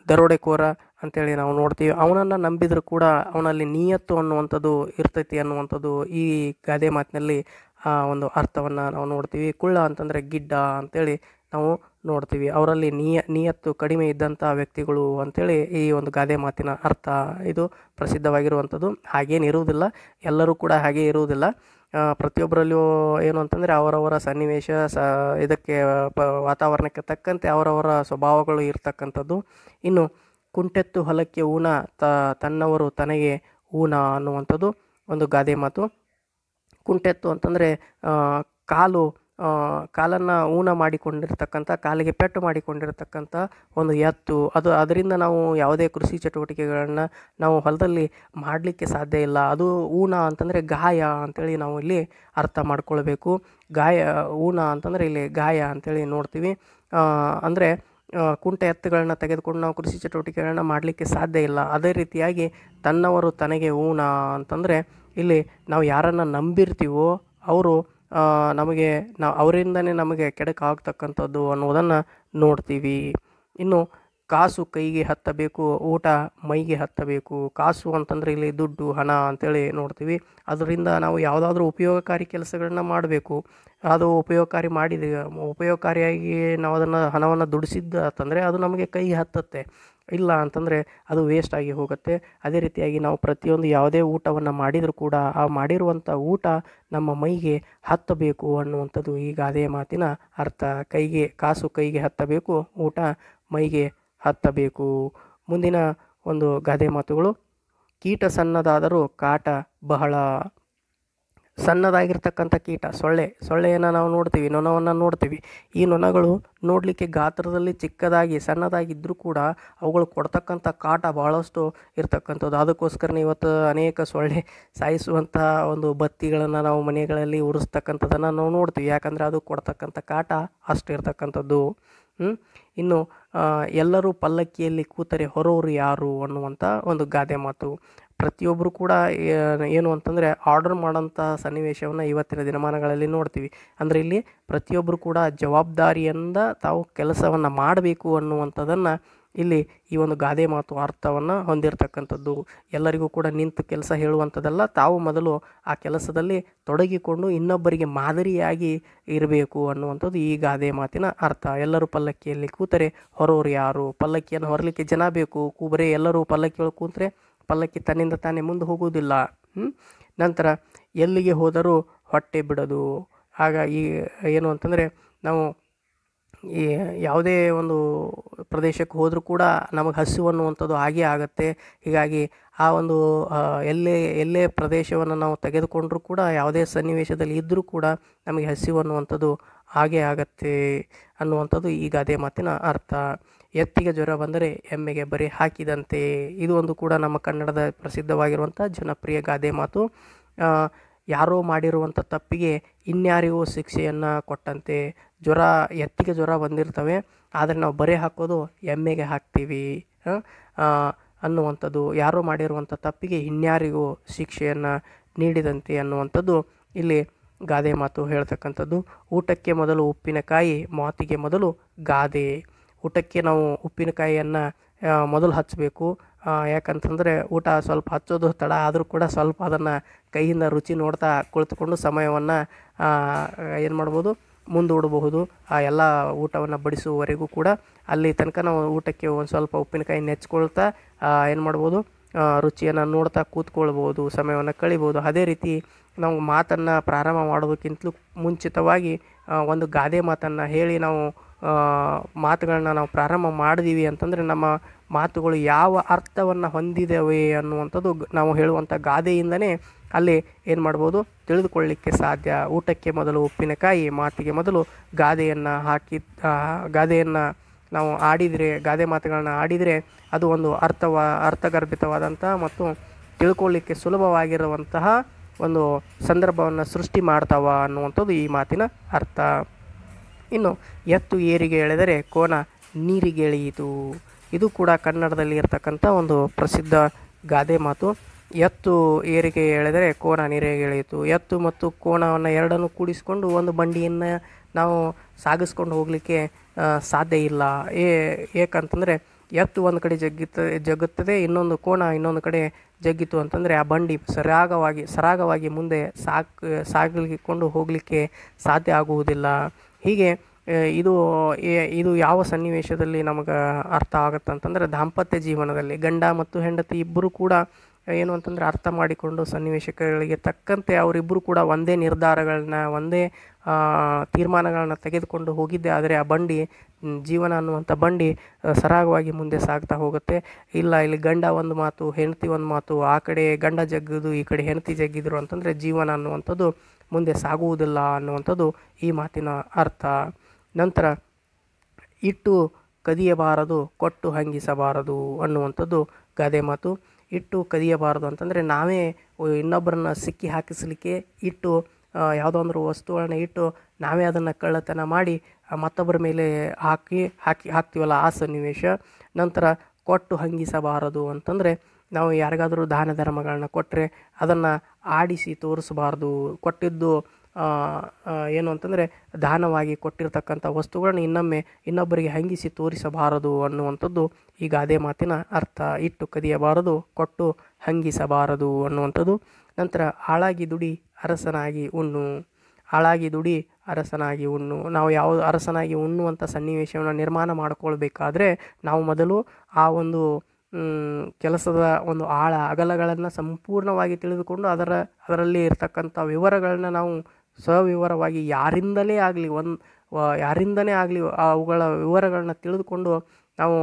ದರೋಡೆಕೋರ ಅಂತೇಳಿ ನಾವು ನೋಡ್ತೀವಿ ಅವನನ್ನು ನಂಬಿದರೂ ಕೂಡ ಅವನಲ್ಲಿ ನಿಯತ್ತು ಅನ್ನುವಂಥದ್ದು ಇರ್ತೈತಿ ಅನ್ನುವಂಥದ್ದು ಈ ಗಾದೆ ಮಾತಿನಲ್ಲಿ ಆ ಒಂದು ಅರ್ಥವನ್ನು ನಾವು ನೋಡ್ತೀವಿ ಕುಳ್ಳ ಅಂತಂದರೆ ಗಿಡ್ಡ ಅಂತೇಳಿ ನಾವು ನೋಡ್ತೀವಿ ಅವರಲ್ಲಿ ನಿಯ ನಿಯತ್ತು ಕಡಿಮೆ ಇದ್ದಂಥ ವ್ಯಕ್ತಿಗಳು ಅಂತೇಳಿ ಈ ಒಂದು ಗಾದೆ ಮಾತಿನ ಅರ್ಥ ಇದು ಪ್ರಸಿದ್ಧವಾಗಿರುವಂಥದ್ದು ಇರುವುದಿಲ್ಲ ಎಲ್ಲರೂ ಕೂಡ ಹಾಗೇ ಇರುವುದಿಲ್ಲ ಪ್ರತಿಯೊಬ್ಬರಲ್ಲೂ ಏನು ಅಂತಂದರೆ ಅವರವರ ಸನ್ನಿವೇಶ ಸ ಇದಕ್ಕೆ ಪ ವಾತಾವರಣಕ್ಕೆ ತಕ್ಕಂತೆ ಅವರವರ ಸ್ವಭಾವಗಳು ಇರ್ತಕ್ಕಂಥದ್ದು ಇನ್ನು ಕುಂಟೆತ್ತು ಹೊಲಕ್ಕೆ ಊನ ತನ್ನವರು ತನಗೆ ಊನ ಅನ್ನುವಂಥದ್ದು ಒಂದು ಗಾದೆ ಮಾತು ಕುಂಟೆತ್ತು ಅಂತಂದರೆ ಕಾಲು ಕಾಲನ್ನು ಊನ ಮಾಡಿಕೊಂಡಿರ್ತಕ್ಕಂಥ ಕಾಲಿಗೆ ಪೆಟ್ಟು ಮಾಡಿಕೊಂಡಿರತಕ್ಕಂಥ ಒಂದು ಎತ್ತು ಅದು ಅದರಿಂದ ನಾವು ಯಾವುದೇ ಕೃಷಿ ಚಟುವಟಿಕೆಗಳನ್ನು ನಾವು ಹೊಲದಲ್ಲಿ ಮಾಡಲಿಕ್ಕೆ ಸಾಧ್ಯ ಇಲ್ಲ ಅದು ಊನ ಅಂತಂದರೆ ಗಾಯ ಅಂಥೇಳಿ ನಾವು ಇಲ್ಲಿ ಅರ್ಥ ಮಾಡ್ಕೊಳ್ಬೇಕು ಗಾಯ ಊನ ಅಂತಂದರೆ ಇಲ್ಲಿ ಗಾಯ ಅಂತೇಳಿ ನೋಡ್ತೀವಿ ಅಂದರೆ ಕುಂಟೆ ಎತ್ತುಗಳನ್ನ ತೆಗೆದುಕೊಂಡು ನಾವು ಕೃಷಿ ಚಟುವಟಿಕೆಗಳನ್ನು ಮಾಡಲಿಕ್ಕೆ ಸಾಧ್ಯ ಇಲ್ಲ ಅದೇ ರೀತಿಯಾಗಿ ತನ್ನವರು ತನಗೆ ಊನ ಅಂತಂದರೆ ಇಲ್ಲಿ ನಾವು ಯಾರನ್ನು ನಂಬಿರ್ತೀವೋ ಅವರು ನಮಗೆ ನಾವು ಅವರಿಂದನೇ ನಮಗೆ ಕೆಡಕ್ಕೆ ಆಗ್ತಕ್ಕಂಥದ್ದು ಅನ್ನೋದನ್ನು ನೋಡ್ತೀವಿ ಇನ್ನು ಕಾಸು ಕೈಗೆ ಹತ್ತಬೇಕು ಊಟ ಮೈಗೆ ಹತ್ತಬೇಕು ಕಾಸು ಅಂತಂದರೆ ಇಲ್ಲಿ ದುಡ್ಡು ಹಣ ಅಂತೇಳಿ ನೋಡ್ತೀವಿ ಅದರಿಂದ ನಾವು ಯಾವುದಾದ್ರೂ ಉಪಯೋಗಕಾರಿ ಕೆಲಸಗಳನ್ನ ಮಾಡಬೇಕು ಅದು ಉಪಯೋಗಕಾರಿ ಮಾಡಿದ ಉಪಯೋಗಕಾರಿಯಾಗಿ ನಾವು ಅದನ್ನು ಹಣವನ್ನು ದುಡಿಸಿದ್ದು ಅಂತಂದರೆ ಅದು ನಮಗೆ ಕೈಗೆ ಹತ್ತತ್ತೆ ಇಲ್ಲ ಅಂತಂದರೆ ಅದು ವೇಸ್ಟ್ ಆಗಿ ಹೋಗುತ್ತೆ ಅದೇ ರೀತಿಯಾಗಿ ನಾವು ಪ್ರತಿಯೊಂದು ಯಾವುದೇ ಊಟವನ್ನು ಮಾಡಿದರೂ ಕೂಡ ಆ ಮಾಡಿರುವಂಥ ಊಟ ನಮ್ಮ ಮೈಗೆ ಹತ್ತಬೇಕು ಅನ್ನುವಂಥದ್ದು ಈ ಗಾದೆಯ ಮಾತಿನ ಅರ್ಥ ಕೈಗೆ ಕಾಸು ಕೈಗೆ ಹತ್ತಬೇಕು ಊಟ ಮೈಗೆ ಹತ್ತಬೇಕು ಮುಂದಿನ ಒಂದು ಗಾದೆ ಮಾತುಗಳು ಕೀಟ ಸಣ್ಣದಾದರೂ ಕಾಟ ಬಹಳ ಸಣ್ಣದಾಗಿರ್ತಕ್ಕಂಥ ಕೀಟ ಸೊಳ್ಳೆ ಸೊಳ್ಳೆಯನ್ನು ನಾವು ನೋಡ್ತೀವಿ ನೊಣವನ್ನು ನೋಡ್ತೀವಿ ಈ ನೊಣಗಳು ನೋಡಲಿಕ್ಕೆ ಗಾತ್ರದಲ್ಲಿ ಚಿಕ್ಕದಾಗಿ ಸಣ್ಣದಾಗಿದ್ದರೂ ಕೂಡ ಅವುಗಳು ಕೊಡ್ತಕ್ಕಂಥ ಕಾಟ ಭಾಳಷ್ಟು ಇರ್ತಕ್ಕಂಥದ್ದು ಅದಕ್ಕೋಸ್ಕರನೇ ಇವತ್ತು ಅನೇಕ ಸೊಳ್ಳೆ ಸಾಯಿಸುವಂಥ ಒಂದು ಬತ್ತಿಗಳನ್ನು ನಾವು ಮನೆಗಳಲ್ಲಿ ಉರಿಸ್ತಕ್ಕಂಥದ್ದನ್ನು ನಾವು ನೋಡ್ತೀವಿ ಯಾಕಂದರೆ ಅದು ಕೊಡ್ತಕ್ಕಂಥ ಕಾಟ ಅಷ್ಟು ಇರ್ತಕ್ಕಂಥದ್ದು ಇನ್ನು ಎಲ್ಲರೂ ಪಲ್ಲಕ್ಕಿಯಲ್ಲಿ ಕೂತರೆ ಹೊರವರು ಯಾರು ಅನ್ನುವಂಥ ಒಂದು ಗಾದೆ ಮಾತು ಪ್ರತಿಯೊಬ್ಬರು ಕೂಡ ಏನು ಅಂತಂದರೆ ಆರ್ಡರ್ ಮಾಡೋಂಥ ಸನ್ನಿವೇಶವನ್ನು ಇವತ್ತಿನ ದಿನಮಾನಗಳಲ್ಲಿ ನೋಡ್ತೀವಿ ಅಂದರೆ ಇಲ್ಲಿ ಪ್ರತಿಯೊಬ್ಬರು ಕೂಡ ಜವಾಬ್ದಾರಿಯಿಂದ ತಾವು ಕೆಲಸವನ್ನು ಮಾಡಬೇಕು ಅನ್ನುವಂಥದ್ದನ್ನು ಇಲ್ಲಿ ಈ ಒಂದು ಗಾದೆ ಮಾತು ಅರ್ಥವನ್ನು ಹೊಂದಿರತಕ್ಕಂಥದ್ದು ಎಲ್ಲರಿಗೂ ಕೂಡ ನಿಂತು ಕೆಲಸ ಹೇಳುವಂಥದ್ದಲ್ಲ ತಾವು ಮೊದಲು ಆ ಕೆಲಸದಲ್ಲಿ ತೊಡಗಿಕೊಂಡು ಇನ್ನೊಬ್ಬರಿಗೆ ಮಾದರಿಯಾಗಿ ಇರಬೇಕು ಅನ್ನುವಂಥದ್ದು ಈ ಗಾದೆ ಮಾತಿನ ಅರ್ಥ ಎಲ್ಲರೂ ಪಲ್ಲಕ್ಕಿಯಲ್ಲಿ ಕೂತರೆ ಹೊರವರು ಯಾರು ಪಲ್ಲಕ್ಕಿಯನ್ನು ಹೊರಲಿಕ್ಕೆ ಜನ ಬೇಕು ಕೂಬರೆ ಎಲ್ಲರೂ ಪಲ್ಲಕ್ಕಿಯೊಳಗೆ ಕೂತರೆ ಪಲ್ಲಕ್ಕಿ ತನ್ನಿಂದ ತಾನೇ ಮುಂದೆ ಹೋಗುವುದಿಲ್ಲ ನಂತರ ಎಲ್ಲಿಗೆ ಹೋದರೂ ಹೊಟ್ಟೆ ಬಿಡೋದು ಈ ಏನು ಅಂತಂದರೆ ನಾವು ಈ ಯಾವುದೇ ಒಂದು ಪ್ರದೇಶಕ್ಕೆ ಹೋದರೂ ಕೂಡ ನಮಗೆ ಹಸಿವು ಅನ್ನುವಂಥದ್ದು ಹಾಗೇ ಆಗುತ್ತೆ ಹೀಗಾಗಿ ಆ ಒಂದು ಎಲ್ಲೇ ಎಲ್ಲೇ ಪ್ರದೇಶವನ್ನು ನಾವು ತೆಗೆದುಕೊಂಡರೂ ಕೂಡ ಯಾವುದೇ ಸನ್ನಿವೇಶದಲ್ಲಿ ಇದ್ದರೂ ಕೂಡ ನಮಗೆ ಹಸಿವು ಅನ್ನುವಂಥದ್ದು ಹಾಗೆ ಆಗತ್ತೆ ಅನ್ನುವಂಥದ್ದು ಈ ಗಾದೆ ಮಾತಿನ ಅರ್ಥ ಎತ್ತಿಗೆ ಜ್ವರ ಬಂದರೆ ಎಮ್ಮೆಗೆ ಬರಿ ಹಾಕಿದಂತೆ ಇದು ಒಂದು ಕೂಡ ನಮ್ಮ ಕನ್ನಡದ ಪ್ರಸಿದ್ಧವಾಗಿರುವಂಥ ಜನಪ್ರಿಯ ಗಾದೆ ಮಾತು ಯಾರೋ ಮಾಡಿರುವಂಥ ತಪ್ಪಿಗೆ ಇನ್ಯಾರಿಗೂ ಶಿಕ್ಷೆಯನ್ನು ಕೊಟ್ಟಂತೆ ಜ್ವರ ಎತ್ತಿಗೆ ಜ್ವರ ಬಂದಿರ್ತವೆ ಆದರೆ ನಾವು ಬರೆ ಹಾಕೋದು ಎಮ್ಮೆಗೆ ಹಾಕ್ತೀವಿ ಅನ್ನುವಂಥದ್ದು ಯಾರೋ ಮಾಡಿರುವಂಥ ತಪ್ಪಿಗೆ ಇನ್ಯಾರಿಗೂ ಶಿಕ್ಷೆಯನ್ನು ನೀಡಿದಂತೆ ಅನ್ನುವಂಥದ್ದು ಇಲ್ಲಿ ಗಾದೆ ಮಾತು ಹೇಳ್ತಕ್ಕಂಥದ್ದು ಊಟಕ್ಕೆ ಮೊದಲು ಉಪ್ಪಿನಕಾಯಿ ಮಾತಿಗೆ ಮೊದಲು ಗಾದೆ ಊಟಕ್ಕೆ ನಾವು ಉಪ್ಪಿನಕಾಯಿಯನ್ನು ಮೊದಲು ಹಚ್ಚಬೇಕು ಯಾಕಂತಂದರೆ ಊಟ ಸ್ವಲ್ಪ ಹಚ್ಚೋದು ತಡ ಆದರೂ ಕೂಡ ಸ್ವಲ್ಪ ಅದನ್ನು ಕೈಯಿಂದ ರುಚಿ ನೋಡ್ತಾ ಕುಳಿತುಕೊಂಡು ಸಮಯವನ್ನು ಏನು ಮಾಡ್ಬೋದು ಮುಂದೂಡಬಹುದು ಆ ಎಲ್ಲ ಊಟವನ್ನು ಬಡಿಸುವವರೆಗೂ ಕೂಡ ಅಲ್ಲಿ ತನಕ ನಾವು ಊಟಕ್ಕೆ ಒಂದು ಸ್ವಲ್ಪ ಉಪ್ಪಿನಕಾಯಿ ನೆಚ್ಚಿಕೊಳ್ತಾ ಏನು ಮಾಡ್ಬೋದು ರುಚಿಯನ್ನು ನೋಡ್ತಾ ಕೂತ್ಕೊಳ್ಬೋದು ಸಮಯವನ್ನು ಕಳಿಬೋದು ಅದೇ ರೀತಿ ನಾವು ಮಾತನ್ನು ಪ್ರಾರಂಭ ಮಾಡೋದಕ್ಕಿಂತಲೂ ಮುಂಚಿತವಾಗಿ ಒಂದು ಗಾದೆ ಮಾತನ್ನು ಹೇಳಿ ನಾವು ಮಾತುಗಳನ್ನ ನಾವು ಪ್ರಾರಂಭ ಮಾಡಿದೀವಿ ಅಂತಂದರೆ ನಮ್ಮ ಮಾತುಗಳು ಯಾವ ಅರ್ಥವನ್ನು ಹೊಂದಿದವೆ ಅನ್ನುವಂಥದ್ದು ನಾವು ಹೇಳುವಂಥ ಗಾದೆಯಿಂದನೇ ಅಲ್ಲಿ ಏನು ಮಾಡ್ಬೋದು ತಿಳಿದುಕೊಳ್ಳಲಿಕ್ಕೆ ಸಾಧ್ಯ ಊಟಕ್ಕೆ ಮೊದಲು ಉಪ್ಪಿನಕಾಯಿ ಮಾತಿಗೆ ಮೊದಲು ಗಾದೆಯನ್ನು ಹಾಕಿ ಗಾದೆಯನ್ನು ನಾವು ಆಡಿದರೆ ಗಾದೆ ಮಾತುಗಳನ್ನ ಆಡಿದರೆ ಅದು ಒಂದು ಅರ್ಥವ ಅರ್ಥಗರ್ಭಿತವಾದಂಥ ಮತ್ತು ತಿಳ್ಕೊಳ್ಳಿಕ್ಕೆ ಸುಲಭವಾಗಿರುವಂತಹ ಒಂದು ಸಂದರ್ಭವನ್ನು ಸೃಷ್ಟಿ ಮಾಡ್ತಾವ ಅನ್ನುವಂಥದ್ದು ಈ ಮಾತಿನ ಅರ್ಥ ಇನ್ನು ಎತ್ತು ಏರಿಗೆ ಎಳೆದರೆ ನೀರಿಗೆ ಎಳೆಯಿತು ಇದು ಕೂಡ ಕನ್ನಡದಲ್ಲಿ ಇರತಕ್ಕಂಥ ಒಂದು ಪ್ರಸಿದ್ಧ ಗಾದೆ ಮಾತು ಎತ್ತು ಏರಿಗೆ ಎಳೆದರೆ ಕೋಣ ನೀರಿಗೆ ಎಳೆಯಿತು ಎತ್ತು ಮತ್ತು ಕೋಣವನ್ನು ಎರಡನ್ನು ಕೂಡಿಸಿಕೊಂಡು ಒಂದು ಬಂಡಿಯನ್ನು ನಾವು ಸಾಗಿಸ್ಕೊಂಡು ಹೋಗಲಿಕ್ಕೆ ಸಾಧ್ಯ ಇಲ್ಲ ಏ ಏಕಂತಂದರೆ ಎತ್ತು ಒಂದು ಕಡೆ ಜಗ್ಗಿತ ಜಗ್ಗುತ್ತದೆ ಇನ್ನೊಂದು ಕೋಣ ಇನ್ನೊಂದು ಕಡೆ ಜಗ್ಗಿತು ಅಂತಂದರೆ ಆ ಬಂಡಿ ಸರಾಗವಾಗಿ ಸರಾಗವಾಗಿ ಮುಂದೆ ಸಾಕ್ ಸಾಗಿಕೊಂಡು ಹೋಗಲಿಕ್ಕೆ ಸಾಧ್ಯ ಆಗುವುದಿಲ್ಲ ಹೀಗೆ ಇದು ಇದು ಯಾವ ಸನ್ನಿವೇಶದಲ್ಲಿ ನಮಗೆ ಅರ್ಥ ಆಗುತ್ತೆ ಅಂತಂದರೆ ದಾಂಪತ್ಯ ಜೀವನದಲ್ಲಿ ಗಂಡ ಮತ್ತು ಹೆಂಡತಿ ಇಬ್ಬರು ಕೂಡ ಏನು ಅಂತಂದರೆ ಅರ್ಥ ಮಾಡಿಕೊಂಡು ಸನ್ನಿವೇಶಗಳಿಗೆ ತಕ್ಕಂತೆ ಅವರಿಬ್ಬರು ಕೂಡ ಒಂದೇ ನಿರ್ಧಾರಗಳನ್ನ ಒಂದೇ ತೀರ್ಮಾನಗಳನ್ನು ತೆಗೆದುಕೊಂಡು ಹೋಗಿದ್ದೆ ಆದರೆ ಆ ಬಂಡಿ ಜೀವನ ಅನ್ನುವಂಥ ಬಂಡಿ ಸರಾಗವಾಗಿ ಮುಂದೆ ಸಾಗ್ತಾ ಹೋಗುತ್ತೆ ಇಲ್ಲ ಇಲ್ಲಿ ಗಂಡ ಒಂದು ಮಾತು ಹೆಂಡತಿ ಒಂದು ಮಾತು ಆ ಕಡೆ ಗಂಡ ಜಗ್ಗಿದು ಈ ಕಡೆ ಹೆಂಡತಿ ಜಗ್ಗಿದ್ರು ಅಂತಂದರೆ ಜೀವನ ಅನ್ನುವಂಥದ್ದು ಮುಂದೆ ಸಾಗುವುದಿಲ್ಲ ಅನ್ನುವಂಥದ್ದು ಈ ಮಾತಿನ ಅರ್ಥ ನಂತರ ಇಟ್ಟು ಕದಿಯಬಾರದು ಕೊಟ್ಟು ಹಂಗಿಸಬಾರದು ಅನ್ನುವಂಥದ್ದು ಗಾದೆ ಮಾತು ಇಟ್ಟು ಕದಿಯಬಾರದು ಅಂತಂದರೆ ನಾವೇ ಇನ್ನೊಬ್ಬರನ್ನ ಸಿಕ್ಕಿ ಹಾಕಿಸಲಿಕ್ಕೆ ಇಟ್ಟು ಯಾವುದೋ ಒಂದು ವಸ್ತುಗಳನ್ನ ಇಟ್ಟು ನಾವೇ ಅದನ್ನು ಕಳ್ಳತನ ಮಾಡಿ ಮತ್ತೊಬ್ಬರ ಮೇಲೆ ಹಾಕಿ ಹಾಕಿ ಹಾಕ್ತೀವಲ್ಲ ಆ ಸನ್ನಿವೇಶ ನಂತರ ಕೊಟ್ಟು ಹಂಗಿಸಬಾರದು ಅಂತಂದರೆ ನಾವು ಯಾರಿಗಾದರೂ ದಾನ ಧರ್ಮಗಳನ್ನ ಕೊಟ್ಟರೆ ಅದನ್ನು ಆಡಿಸಿ ತೋರಿಸಬಾರ್ದು ಕೊಟ್ಟಿದ್ದು ಏನು ಅಂತಂದರೆ ದಾನವಾಗಿ ಕೊಟ್ಟಿರ್ತಕ್ಕಂಥ ವಸ್ತುಗಳನ್ನ ಇನ್ನೊಮ್ಮೆ ಇನ್ನೊಬ್ಬರಿಗೆ ಹಂಗಿಸಿ ತೋರಿಸಬಾರದು ಅನ್ನುವಂಥದ್ದು ಈ ಗಾದೆ ಮಾತಿನ ಅರ್ಥ ಇಟ್ಟು ಕದಿಯಬಾರದು ಕೊಟ್ಟು ಹಂಗಿಸಬಾರದು ಅನ್ನುವಂಥದ್ದು ನಂತರ ಹಾಳಾಗಿ ದುಡಿ ಅರಸನಾಗಿ ಉಣ್ಣು ಹಾಳಾಗಿ ದುಡಿ ಅರಸನಾಗಿ ಉಣ್ಣು ನಾವು ಯಾವ ಅರಸನಾಗಿ ಉಣ್ಣುವಂಥ ಸನ್ನಿವೇಶವನ್ನು ನಿರ್ಮಾಣ ಮಾಡಿಕೊಳ್ಬೇಕಾದ್ರೆ ನಾವು ಮೊದಲು ಆ ಒಂದು ಕೆಲಸದ ಒಂದು ಆಳ ಅಗಲಗಳನ್ನು ಸಂಪೂರ್ಣವಾಗಿ ತಿಳಿದುಕೊಂಡು ಅದರ ಅದರಲ್ಲಿ ಇರತಕ್ಕಂಥ ವಿವರಗಳನ್ನ ನಾವು ಸವಿವರವಾಗಿ ಯಾರಿಂದಲೇ ಆಗಲಿ ಒಂದು ಯಾರಿಂದನೇ ಆಗಲಿ ಅವುಗಳ ವಿವರಗಳನ್ನ ತಿಳಿದುಕೊಂಡು ನಾವು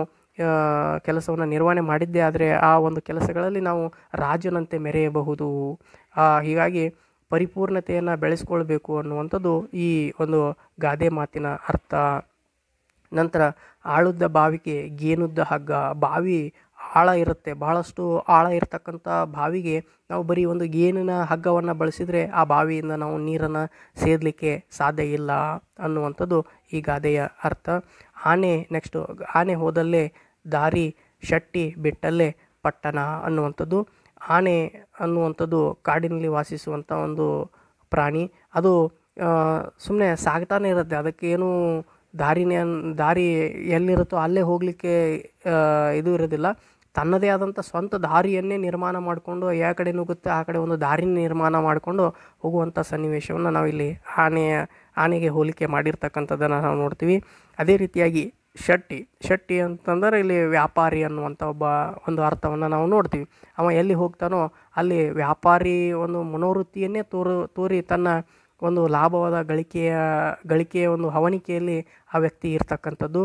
ಕೆಲಸವನ್ನು ನಿರ್ವಹಣೆ ಮಾಡಿದ್ದೇ ಆದರೆ ಆ ಒಂದು ಕೆಲಸಗಳಲ್ಲಿ ನಾವು ರಾಜನಂತೆ ಮೆರೆಯಬಹುದು ಹೀಗಾಗಿ ಪರಿಪೂರ್ಣತೆಯನ್ನು ಬೆಳೆಸ್ಕೊಳ್ಬೇಕು ಅನ್ನುವಂಥದ್ದು ಈ ಒಂದು ಗಾದೆ ಮಾತಿನ ಅರ್ಥ ನಂತರ ಆಳುದ್ದ ಬಾವಿಗೆ ಗೇನುದ್ದ ಹಗ್ಗ ಬಾವಿ ಆಳ ಇರುತ್ತೆ ಬಹಳಷ್ಟು ಆಳ ಇರತಕ್ಕಂಥ ಬಾವಿಗೆ ನಾವು ಬರೀ ಒಂದು ಗೇನಿನ ಹಗ್ಗವನ್ನು ಬಳಸಿದರೆ ಆ ಬಾವಿಯಿಂದ ನಾವು ನೀರನ್ನು ಸೇದಲಿಕ್ಕೆ ಸಾಧ್ಯ ಇಲ್ಲ ಅನ್ನುವಂಥದ್ದು ಈ ಗಾದೆಯ ಅರ್ಥ ಆನೆ ನೆಕ್ಸ್ಟು ಆನೆ ಹೋದಲ್ಲೇ ದಾರಿ ಶಟ್ಟಿ ಬಿಟ್ಟಲ್ಲೇ ಪಟ್ಟಣ ಅನ್ನುವಂಥದ್ದು ಆನೆ ಅನ್ನುವಂಥದ್ದು ಕಾಡಿನಲ್ಲಿ ವಾಸಿಸುವಂಥ ಒಂದು ಪ್ರಾಣಿ ಅದು ಸುಮ್ಮನೆ ಸಾಗ್ತಾನೆ ಇರುತ್ತೆ ಅದಕ್ಕೇನು ದಾರಿನೇ ದಾರಿ ಎಲ್ಲಿರುತ್ತೋ ಅಲ್ಲೇ ಹೋಗಲಿಕ್ಕೆ ಇದು ಇರೋದಿಲ್ಲ ತನ್ನದೇ ಆದಂಥ ಸ್ವಂತ ದಾರಿಯನ್ನೇ ನಿರ್ಮಾಣ ಮಾಡಿಕೊಂಡು ಯಾವ ಕಡೆ ನುಗ್ಗುತ್ತೆ ಆ ಕಡೆ ಒಂದು ದಾರಿ ನಿರ್ಮಾಣ ಮಾಡಿಕೊಂಡು ಹೋಗುವಂಥ ಸನ್ನಿವೇಶವನ್ನು ನಾವಿಲ್ಲಿ ಆನೆಯ ಆನೆಗೆ ಹೋಲಿಕೆ ಮಾಡಿರ್ತಕ್ಕಂಥದ್ದನ್ನು ನಾವು ನೋಡ್ತೀವಿ ಅದೇ ರೀತಿಯಾಗಿ ಶೆಟ್ಟಿ ಶೆಟ್ಟಿ ಅಂತಂದರೆ ಇಲ್ಲಿ ವ್ಯಾಪಾರಿ ಅನ್ನುವಂಥ ಒಬ್ಬ ಒಂದು ಅರ್ಥವನ್ನು ನಾವು ನೋಡ್ತೀವಿ ಅವ ಎಲ್ಲಿ ಹೋಗ್ತಾನೋ ಅಲ್ಲಿ ವ್ಯಾಪಾರಿ ಒಂದು ಮನೋವೃತ್ತಿಯನ್ನೇ ತೋರು ತೋರಿ ತನ್ನ ಒಂದು ಲಾಭವಾದ ಗಳಿಕೆಯ ಗಳಿಕೆಯ ಒಂದು ಹವಣಿಕೆಯಲ್ಲಿ ಆ ವ್ಯಕ್ತಿ ಇರ್ತಕ್ಕಂಥದ್ದು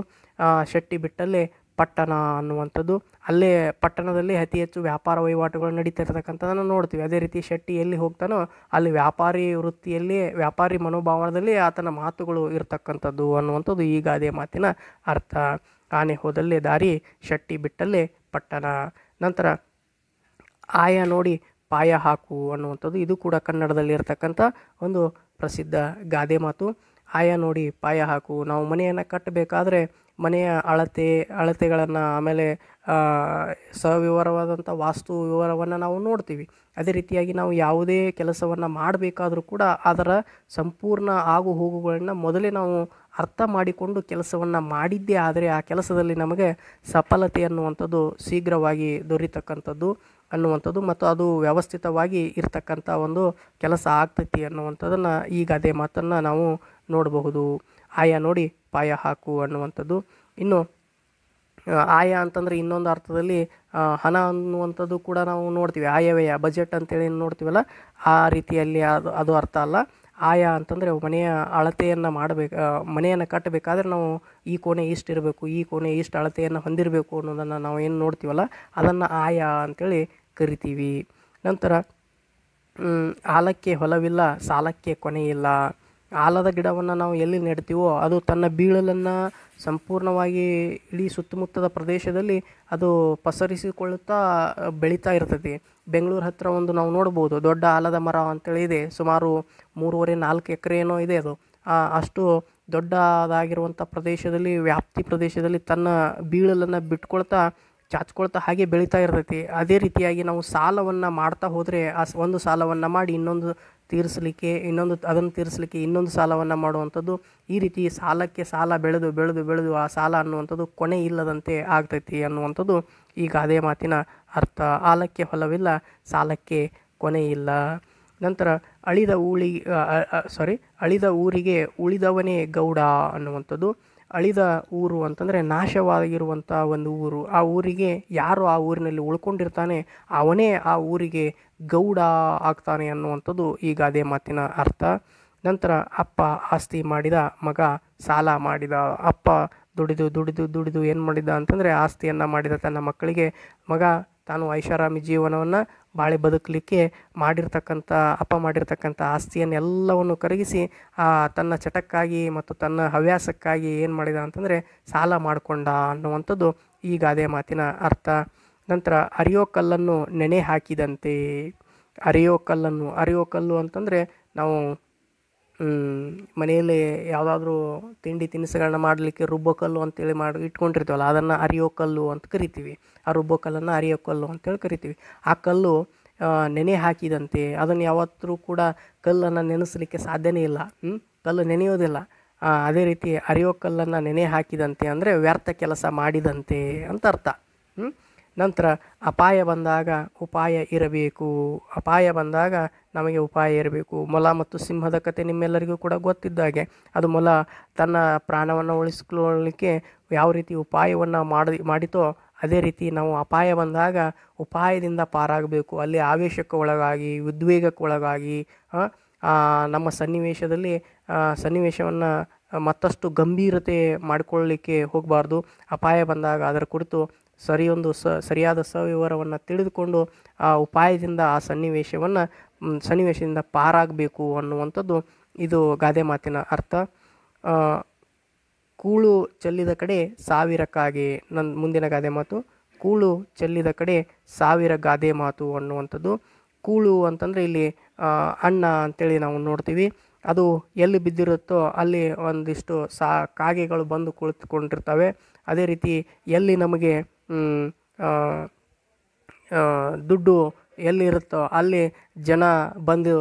ಶೆಟ್ಟಿ ಬಿಟ್ಟಲ್ಲಿ ಪಟ್ಟಣ ಅನ್ನುವಂಥದ್ದು ಅಲ್ಲೇ ಪಟ್ಟಣದಲ್ಲಿ ಅತಿ ಹೆಚ್ಚು ವ್ಯಾಪಾರ ವಹಿವಾಟುಗಳು ನಡೀತಿರ್ತಕ್ಕಂಥದ್ದನ್ನು ನೋಡ್ತೀವಿ ಅದೇ ರೀತಿ ಶೆಟ್ಟಿ ಎಲ್ಲಿ ಹೋಗ್ತಾನೋ ಅಲ್ಲಿ ವ್ಯಾಪಾರಿ ವೃತ್ತಿಯಲ್ಲಿ ವ್ಯಾಪಾರಿ ಮನೋಭಾವದಲ್ಲಿ ಆತನ ಮಾತುಗಳು ಇರತಕ್ಕಂಥದ್ದು ಅನ್ನುವಂಥದ್ದು ಈ ಗಾದೆ ಮಾತಿನ ಅರ್ಥ ಆನೆ ಹೋದಲ್ಲೇ ದಾರಿ ಶೆಟ್ಟಿ ಬಿಟ್ಟಲ್ಲೇ ಪಟ್ಟಣ ನಂತರ ಆಯ ನೋಡಿ ಪಾಯ ಹಾಕು ಅನ್ನುವಂಥದ್ದು ಇದು ಕೂಡ ಕನ್ನಡದಲ್ಲಿ ಇರತಕ್ಕಂಥ ಒಂದು ಪ್ರಸಿದ್ಧ ಗಾದೆ ಮಾತು ಆಯ ನೋಡಿ ಪಾಯ ಹಾಕು ನಾವು ಮನೆಯನ್ನು ಕಟ್ಟಬೇಕಾದ್ರೆ ಮನೆಯ ಅಳತೆ ಅಳತೆಗಳನ್ನು ಆಮೇಲೆ ಸವಿವರವಾದಂಥ ವಾಸ್ತು ವಿವರವನ್ನು ನಾವು ನೋಡ್ತೀವಿ ಅದೇ ರೀತಿಯಾಗಿ ನಾವು ಯಾವುದೇ ಕೆಲಸವನ್ನು ಮಾಡಬೇಕಾದರೂ ಕೂಡ ಅದರ ಸಂಪೂರ್ಣ ಆಗು ಹೋಗುಗಳನ್ನು ಮೊದಲೇ ನಾವು ಅರ್ಥ ಮಾಡಿಕೊಂಡು ಕೆಲಸವನ್ನು ಮಾಡಿದ್ದೇ ಆದರೆ ಆ ಕೆಲಸದಲ್ಲಿ ನಮಗೆ ಸಫಲತೆ ಅನ್ನುವಂಥದ್ದು ಶೀಘ್ರವಾಗಿ ದೊರೀತಕ್ಕಂಥದ್ದು ಅನ್ನುವಂಥದ್ದು ಮತ್ತು ಅದು ವ್ಯವಸ್ಥಿತವಾಗಿ ಇರ್ತಕ್ಕಂಥ ಒಂದು ಕೆಲಸ ಆಗ್ತೈತಿ ಅನ್ನುವಂಥದ್ದನ್ನು ಈಗ ಅದೇ ಮಾತನ್ನು ನಾವು ನೋಡಬಹುದು ಆಯಾ ನೋಡಿ ಪಾಯ ಹಾಕು ಅನ್ನುವಂಥದ್ದು ಇನ್ನು ಆಯ ಅಂತಂದರೆ ಇನ್ನೊಂದು ಅರ್ಥದಲ್ಲಿ ಹಣ ಅನ್ನುವಂಥದ್ದು ಕೂಡ ನಾವು ನೋಡ್ತೀವಿ ಆಯವ್ಯಯ ಬಜೆಟ್ ಅಂತೇಳಿ ನೋಡ್ತೀವಲ್ಲ ಆ ರೀತಿಯಲ್ಲಿ ಅದು ಅದು ಅರ್ಥ ಅಲ್ಲ ಆಯ ಅಂತಂದರೆ ಮನೆಯ ಅಳತೆಯನ್ನು ಮಾಡಬೇಕು ಮನೆಯನ್ನು ಕಟ್ಟಬೇಕಾದ್ರೆ ನಾವು ಈ ಕೋಣೆ ಇಷ್ಟು ಇರಬೇಕು ಈ ಕೋಣೆ ಇಷ್ಟು ಅಳತೆಯನ್ನು ಹೊಂದಿರಬೇಕು ಅನ್ನೋದನ್ನು ನಾವು ಏನು ನೋಡ್ತೀವಲ್ಲ ಅದನ್ನು ಆಯ ಅಂತೇಳಿ ಕರಿತೀವಿ ನಂತರ ಆಲಕ್ಕೆ ಹೊಲವಿಲ್ಲ ಸಾಲಕ್ಕೆ ಕೊನೆಯಿಲ್ಲ ಆಲದ ಗಿಡವನ್ನು ನಾವು ಎಲ್ಲಿ ನೆಡ್ತೀವೋ ಅದು ತನ್ನ ಬೀಳಲನ್ನು ಸಂಪೂರ್ಣವಾಗಿ ಇಡೀ ಸುತ್ತಮುತ್ತದ ಪ್ರದೇಶದಲ್ಲಿ ಅದು ಪಸರಿಸಿಕೊಳ್ಳುತ್ತಾ ಬೆಳೀತಾ ಇರ್ತೈತಿ ಬೆಂಗಳೂರು ಹತ್ತಿರ ಒಂದು ನಾವು ನೋಡ್ಬೋದು ದೊಡ್ಡ ಆಲದ ಮರ ಅಂತೇಳಿ ಇದೆ ಸುಮಾರು ಮೂರುವರೆ ನಾಲ್ಕು ಎಕರೆ ಏನೋ ಇದೆ ಅದು ಅಷ್ಟು ದೊಡ್ಡದಾಗಿರುವಂಥ ಪ್ರದೇಶದಲ್ಲಿ ವ್ಯಾಪ್ತಿ ಪ್ರದೇಶದಲ್ಲಿ ತನ್ನ ಬೀಳಲನ್ನು ಬಿಟ್ಕೊಳ್ತಾ ಚಾಚ್ಕೊಳ್ತಾ ಹಾಗೆ ಬೆಳೀತಾ ಇರ್ತೈತಿ ಅದೇ ರೀತಿಯಾಗಿ ನಾವು ಸಾಲವನ್ನು ಮಾಡ್ತಾ ಹೋದರೆ ಆ ಒಂದು ಸಾಲವನ್ನು ಮಾಡಿ ಇನ್ನೊಂದು ತೀರಿಸಲಿಕ್ಕೆ ಇನ್ನೊಂದು ಅದನ್ನು ತೀರಿಸಲಿಕ್ಕೆ ಇನ್ನೊಂದು ಸಾಲವನ್ನು ಮಾಡುವಂಥದ್ದು ಈ ರೀತಿ ಸಾಲಕ್ಕೆ ಸಾಲ ಬೆಳೆದು ಬೆಳೆದು ಬೆಳೆದು ಆ ಸಾಲ ಅನ್ನುವಂಥದ್ದು ಕೊನೆ ಇಲ್ಲದಂತೆ ಆಗ್ತೈತಿ ಅನ್ನುವಂಥದ್ದು ಈ ಗಾದೆ ಮಾತಿನ ಅರ್ಥ ಆಲಕ್ಕೆ ಹೊಲವಿಲ್ಲ ಸಾಲಕ್ಕೆ ಕೊನೆ ಇಲ್ಲ ನಂತರ ಅಳಿದ ಊಳಿ ಸಾರಿ ಅಳಿದ ಊರಿಗೆ ಉಳಿದವನೇ ಗೌಡ ಅನ್ನುವಂಥದ್ದು ಅಳಿದ ಊರು ಅಂತಂದರೆ ನಾಶವಾಗಿರುವಂಥ ಒಂದು ಊರು ಆ ಊರಿಗೆ ಯಾರು ಆ ಊರಿನಲ್ಲಿ ಉಳ್ಕೊಂಡಿರ್ತಾನೆ ಅವನೇ ಆ ಊರಿಗೆ ಗೌಡ ಆಗ್ತಾನೆ ಅನ್ನುವಂಥದ್ದು ಈ ಗಾದೆ ಮಾತಿನ ಅರ್ಥ ನಂತರ ಅಪ್ಪ ಆಸ್ತಿ ಮಾಡಿದ ಮಗ ಸಾಲ ಮಾಡಿದ ಅಪ್ಪ ದುಡಿದು ದುಡಿದು ದುಡಿದು ಏನು ಮಾಡಿದ ಅಂತಂದರೆ ಆಸ್ತಿಯನ್ನು ಮಾಡಿದ ತನ್ನ ಮಕ್ಕಳಿಗೆ ಮಗ ತಾನು ಐಷಾರಾಮಿ ಜೀವನವನ್ನು ಬಾಳೆ ಬದುಕಲಿಕ್ಕೆ ಮಾಡಿರ್ತಕ್ಕಂಥ ಅಪ್ಪ ಮಾಡಿರ್ತಕ್ಕಂಥ ಆಸ್ತಿಯನ್ನೆಲ್ಲವನ್ನು ಕರಗಿಸಿ ತನ್ನ ಚಟಕ್ಕಾಗಿ ಮತ್ತು ತನ್ನ ಹವ್ಯಾಸಕ್ಕಾಗಿ ಏನು ಮಾಡಿದ ಅಂತಂದರೆ ಸಾಲ ಮಾಡಿಕೊಂಡ ಅನ್ನುವಂಥದ್ದು ಈ ಗಾದೆ ಮಾತಿನ ಅರ್ಥ ನಂತರ ಅರಿಯೋ ಕಲ್ಲನ್ನು ನೆನೆ ಹಾಕಿದಂತೆ ಅರಿಯೋ ಕಲ್ಲನ್ನು ಅರಿಯೋ ಕಲ್ಲು ಅಂತಂದರೆ ನಾವು ಮನೆಯಲ್ಲಿ ಯಾವುದಾದ್ರೂ ತಿಂಡಿ ತಿನಿಸುಗಳನ್ನ ಮಾಡಲಿಕ್ಕೆ ರುಬ್ಬೋ ಕಲ್ಲು ಅಂತೇಳಿ ಮಾಡಿ ಇಟ್ಕೊಂಡಿರ್ತೀವಲ್ಲ ಅದನ್ನು ಅರಿಯೋ ಕಲ್ಲು ಅಂತ ಕರಿತೀವಿ ಆ ರುಬ್ಬೋ ಕಲ್ಲನ್ನು ಅರಿಯೋ ಕಲ್ಲು ಅಂತೇಳಿ ಕರಿತೀವಿ ಆ ಕಲ್ಲು ನೆನೆ ಹಾಕಿದಂತೆ ಅದನ್ನು ಯಾವತ್ತೂ ಕೂಡ ಕಲ್ಲನ್ನು ನೆನೆಸಲಿಕ್ಕೆ ಸಾಧ್ಯನೇ ಇಲ್ಲ ಕಲ್ಲು ನೆನೆಯೋದಿಲ್ಲ ಅದೇ ರೀತಿ ಅರಿಯೋ ಕಲ್ಲನ್ನು ನೆನೆ ಹಾಕಿದಂತೆ ಅಂದರೆ ವ್ಯರ್ಥ ಕೆಲಸ ಮಾಡಿದಂತೆ ಅಂತ ಅರ್ಥ ಹ್ಞೂ ನಂತರ ಅಪಾಯ ಬಂದಾಗ ಉಪಾಯ ಇರಬೇಕು ಅಪಾಯ ಬಂದಾಗ ನಮಗೆ ಉಪಾಯ ಇರಬೇಕು ಮೊಲ ಮತ್ತು ಸಿಂಹದ ಕತೆ ನಿಮ್ಮೆಲ್ಲರಿಗೂ ಕೂಡ ಗೊತ್ತಿದ್ದಾಗೆ ಅದು ಮೊಲ ತನ್ನ ಪ್ರಾಣವನ್ನು ಉಳಿಸ್ಕೊಳ್ಳಲಿಕ್ಕೆ ಯಾವ ರೀತಿ ಉಪಾಯವನ್ನು ಮಾಡಿ ಮಾಡಿತೋ ಅದೇ ರೀತಿ ನಾವು ಅಪಾಯ ಬಂದಾಗ ಉಪಾಯದಿಂದ ಪಾರಾಗಬೇಕು ಅಲ್ಲಿ ಆವೇಶಕ್ಕೆ ಒಳಗಾಗಿ ಉದ್ವೇಗಕ್ಕೆ ಒಳಗಾಗಿ ನಮ್ಮ ಸನ್ನಿವೇಶದಲ್ಲಿ ಸನ್ನಿವೇಶವನ್ನು ಮತ್ತಷ್ಟು ಗಂಭೀರತೆ ಮಾಡಿಕೊಳ್ಳಲಿಕ್ಕೆ ಹೋಗಬಾರ್ದು ಅಪಾಯ ಬಂದಾಗ ಅದರ ಕುರಿತು ಸರಿಯೊಂದು ಸ ಸರಿಯಾದ ಸವಿವರವನ್ನು ತಿಳಿದುಕೊಂಡು ಆ ಉಪಾಯದಿಂದ ಆ ಸನ್ನಿವೇಶವನ್ನು ಸನ್ನಿವೇಶದಿಂದ ಪಾರಾಗಬೇಕು ಅನ್ನುವಂಥದ್ದು ಇದು ಗಾದೆ ಮಾತಿನ ಅರ್ಥ ಕೂಳು ಚೆಲ್ಲಿದ ಕಡೆ ಸಾವಿರಕ್ಕಾಗಿ ನನ್ನ ಮುಂದಿನ ಗಾದೆ ಮಾತು ಕೂಳು ಚೆಲ್ಲಿದ ಕಡೆ ಸಾವಿರ ಗಾದೆ ಮಾತು ಅನ್ನುವಂಥದ್ದು ಕೂಳು ಅಂತಂದರೆ ಇಲ್ಲಿ ಅಣ್ಣ ಅಂತೇಳಿ ನಾವು ನೋಡ್ತೀವಿ ಅದು ಎಲ್ಲಿ ಬಿದ್ದಿರುತ್ತೋ ಅಲ್ಲಿ ಒಂದಿಷ್ಟು ಸಾ ಕಾಗೆಗಳು ಬಂದು ಕುಳಿತುಕೊಂಡಿರ್ತವೆ ಅದೇ ರೀತಿ ಎಲ್ಲಿ ನಮಗೆ ದುಡ್ಡು ಎಲ್ಲಿರುತ್ತೋ ಅಲ್ಲಿ ಜನ ಬಂದು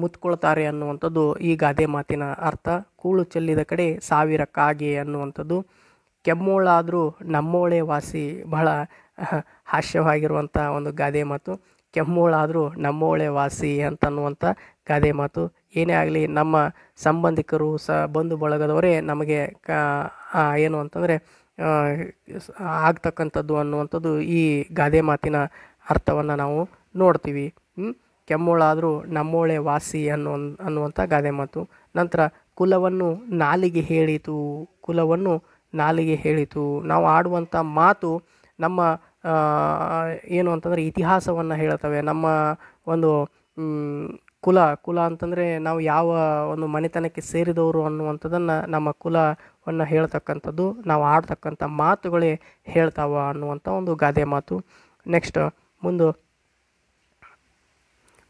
ಮುತ್ಕೊಳ್ತಾರೆ ಅನ್ನುವಂಥದ್ದು ಈ ಗಾದೆ ಮಾತಿನ ಅರ್ಥ ಕೂಳು ಚೆಲ್ಲಿದ ಕಡೆ ಸಾವಿರ ಕಾಗೆ ಅನ್ನುವಂಥದ್ದು ಕೆಮ್ಮೋಳಾದರೂ ನಮ್ಮೋಳೆ ವಾಸಿ ಬಹಳ ಹಾಸ್ಯವಾಗಿರುವಂಥ ಒಂದು ಗಾದೆ ಮಾತು ಕೆಮ್ಮೋಳಾದರೂ ನಮ್ಮೋಳೆ ವಾಸಿ ಅಂತನ್ನುವಂಥ ಗಾದೆ ಮಾತು ಏನೇ ಆಗಲಿ ನಮ್ಮ ಸಂಬಂಧಿಕರು ಸ ಬಂಧು ಬಳಗದವರೇ ನಮಗೆ ಕ ಏನು ಅಂತಂದರೆ ಆಗ್ತಕ್ಕಂಥದ್ದು ಅನ್ನುವಂಥದ್ದು ಈ ಗಾದೆ ಮಾತಿನ ಅರ್ಥವನ್ನು ನಾವು ನೋಡ್ತೀವಿ ಕೆಮ್ಮೋಳಾದರೂ ನಮ್ಮೋಳೆ ವಾಸಿ ಅನ್ನೋ ಅನ್ನುವಂಥ ಗಾದೆ ಮಾತು ನಂತರ ಕುಲವನ್ನು ನಾಲಿಗೆ ಹೇಳಿತು ಕುಲವನ್ನು ನಾಲಿಗೆ ಹೇಳಿತು ನಾವು ಆಡುವಂಥ ಮಾತು ನಮ್ಮ ಏನು ಅಂತಂದರೆ ಇತಿಹಾಸವನ್ನು ಹೇಳ್ತವೆ ನಮ್ಮ ಒಂದು ಕುಲ ಕುಲ ಅಂತಂದರೆ ನಾವು ಯಾವ ಒಂದು ಮನೆತನಕ್ಕೆ ಸೇರಿದವರು ಅನ್ನುವಂಥದ್ದನ್ನು ನಮ್ಮ ಕುಲವನ್ನು ಹೇಳ್ತಕ್ಕಂಥದ್ದು ನಾವು ಆಡ್ತಕ್ಕಂಥ ಮಾತುಗಳೇ ಹೇಳ್ತಾವ ಅನ್ನುವಂಥ ಒಂದು ಗಾದೆ ಮಾತು ನೆಕ್ಸ್ಟ್ ಮುಂದೆ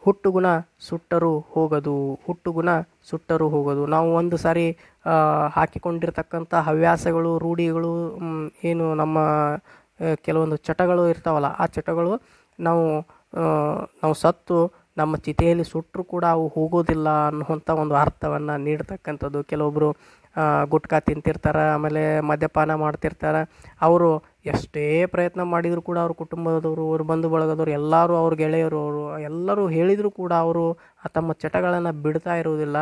ಹುಟ್ಟು ಗುಣ ಹೋಗೋದು ಹೋಗದು ಹುಟ್ಟು ಗುಣ ಸುಟ್ಟರೂ ಹೋಗೋದು ನಾವು ಒಂದು ಸಾರಿ ಹಾಕಿಕೊಂಡಿರ್ತಕ್ಕಂಥ ಹವ್ಯಾಸಗಳು ರೂಢಿಗಳು ಏನು ನಮ್ಮ ಕೆಲವೊಂದು ಚಟಗಳು ಇರ್ತಾವಲ್ಲ ಆ ಚಟಗಳು ನಾವು ನಾವು ಸತ್ತು ನಮ್ಮ ಚಿತೆಯಲ್ಲಿ ಸುಟ್ಟರೂ ಕೂಡ ಅವು ಹೋಗೋದಿಲ್ಲ ಅನ್ನುವಂಥ ಒಂದು ಅರ್ಥವನ್ನು ನೀಡ್ತಕ್ಕಂಥದ್ದು ಕೆಲವೊಬ್ಬರು ಗುಟ್ಕಾ ತಿಂತಿರ್ತಾರೆ ಆಮೇಲೆ ಮದ್ಯಪಾನ ಮಾಡ್ತಿರ್ತಾರೆ ಅವರು ಎಷ್ಟೇ ಪ್ರಯತ್ನ ಮಾಡಿದರೂ ಕೂಡ ಅವ್ರ ಕುಟುಂಬದವರು ಅವ್ರ ಬಂಧು ಬಳಗದವರು ಎಲ್ಲರೂ ಅವ್ರ ಗೆಳೆಯರು ಅವರು ಎಲ್ಲರೂ ಹೇಳಿದರೂ ಕೂಡ ಅವರು ತಮ್ಮ ಚಟಗಳನ್ನು ಬಿಡ್ತಾ ಇರುವುದಿಲ್ಲ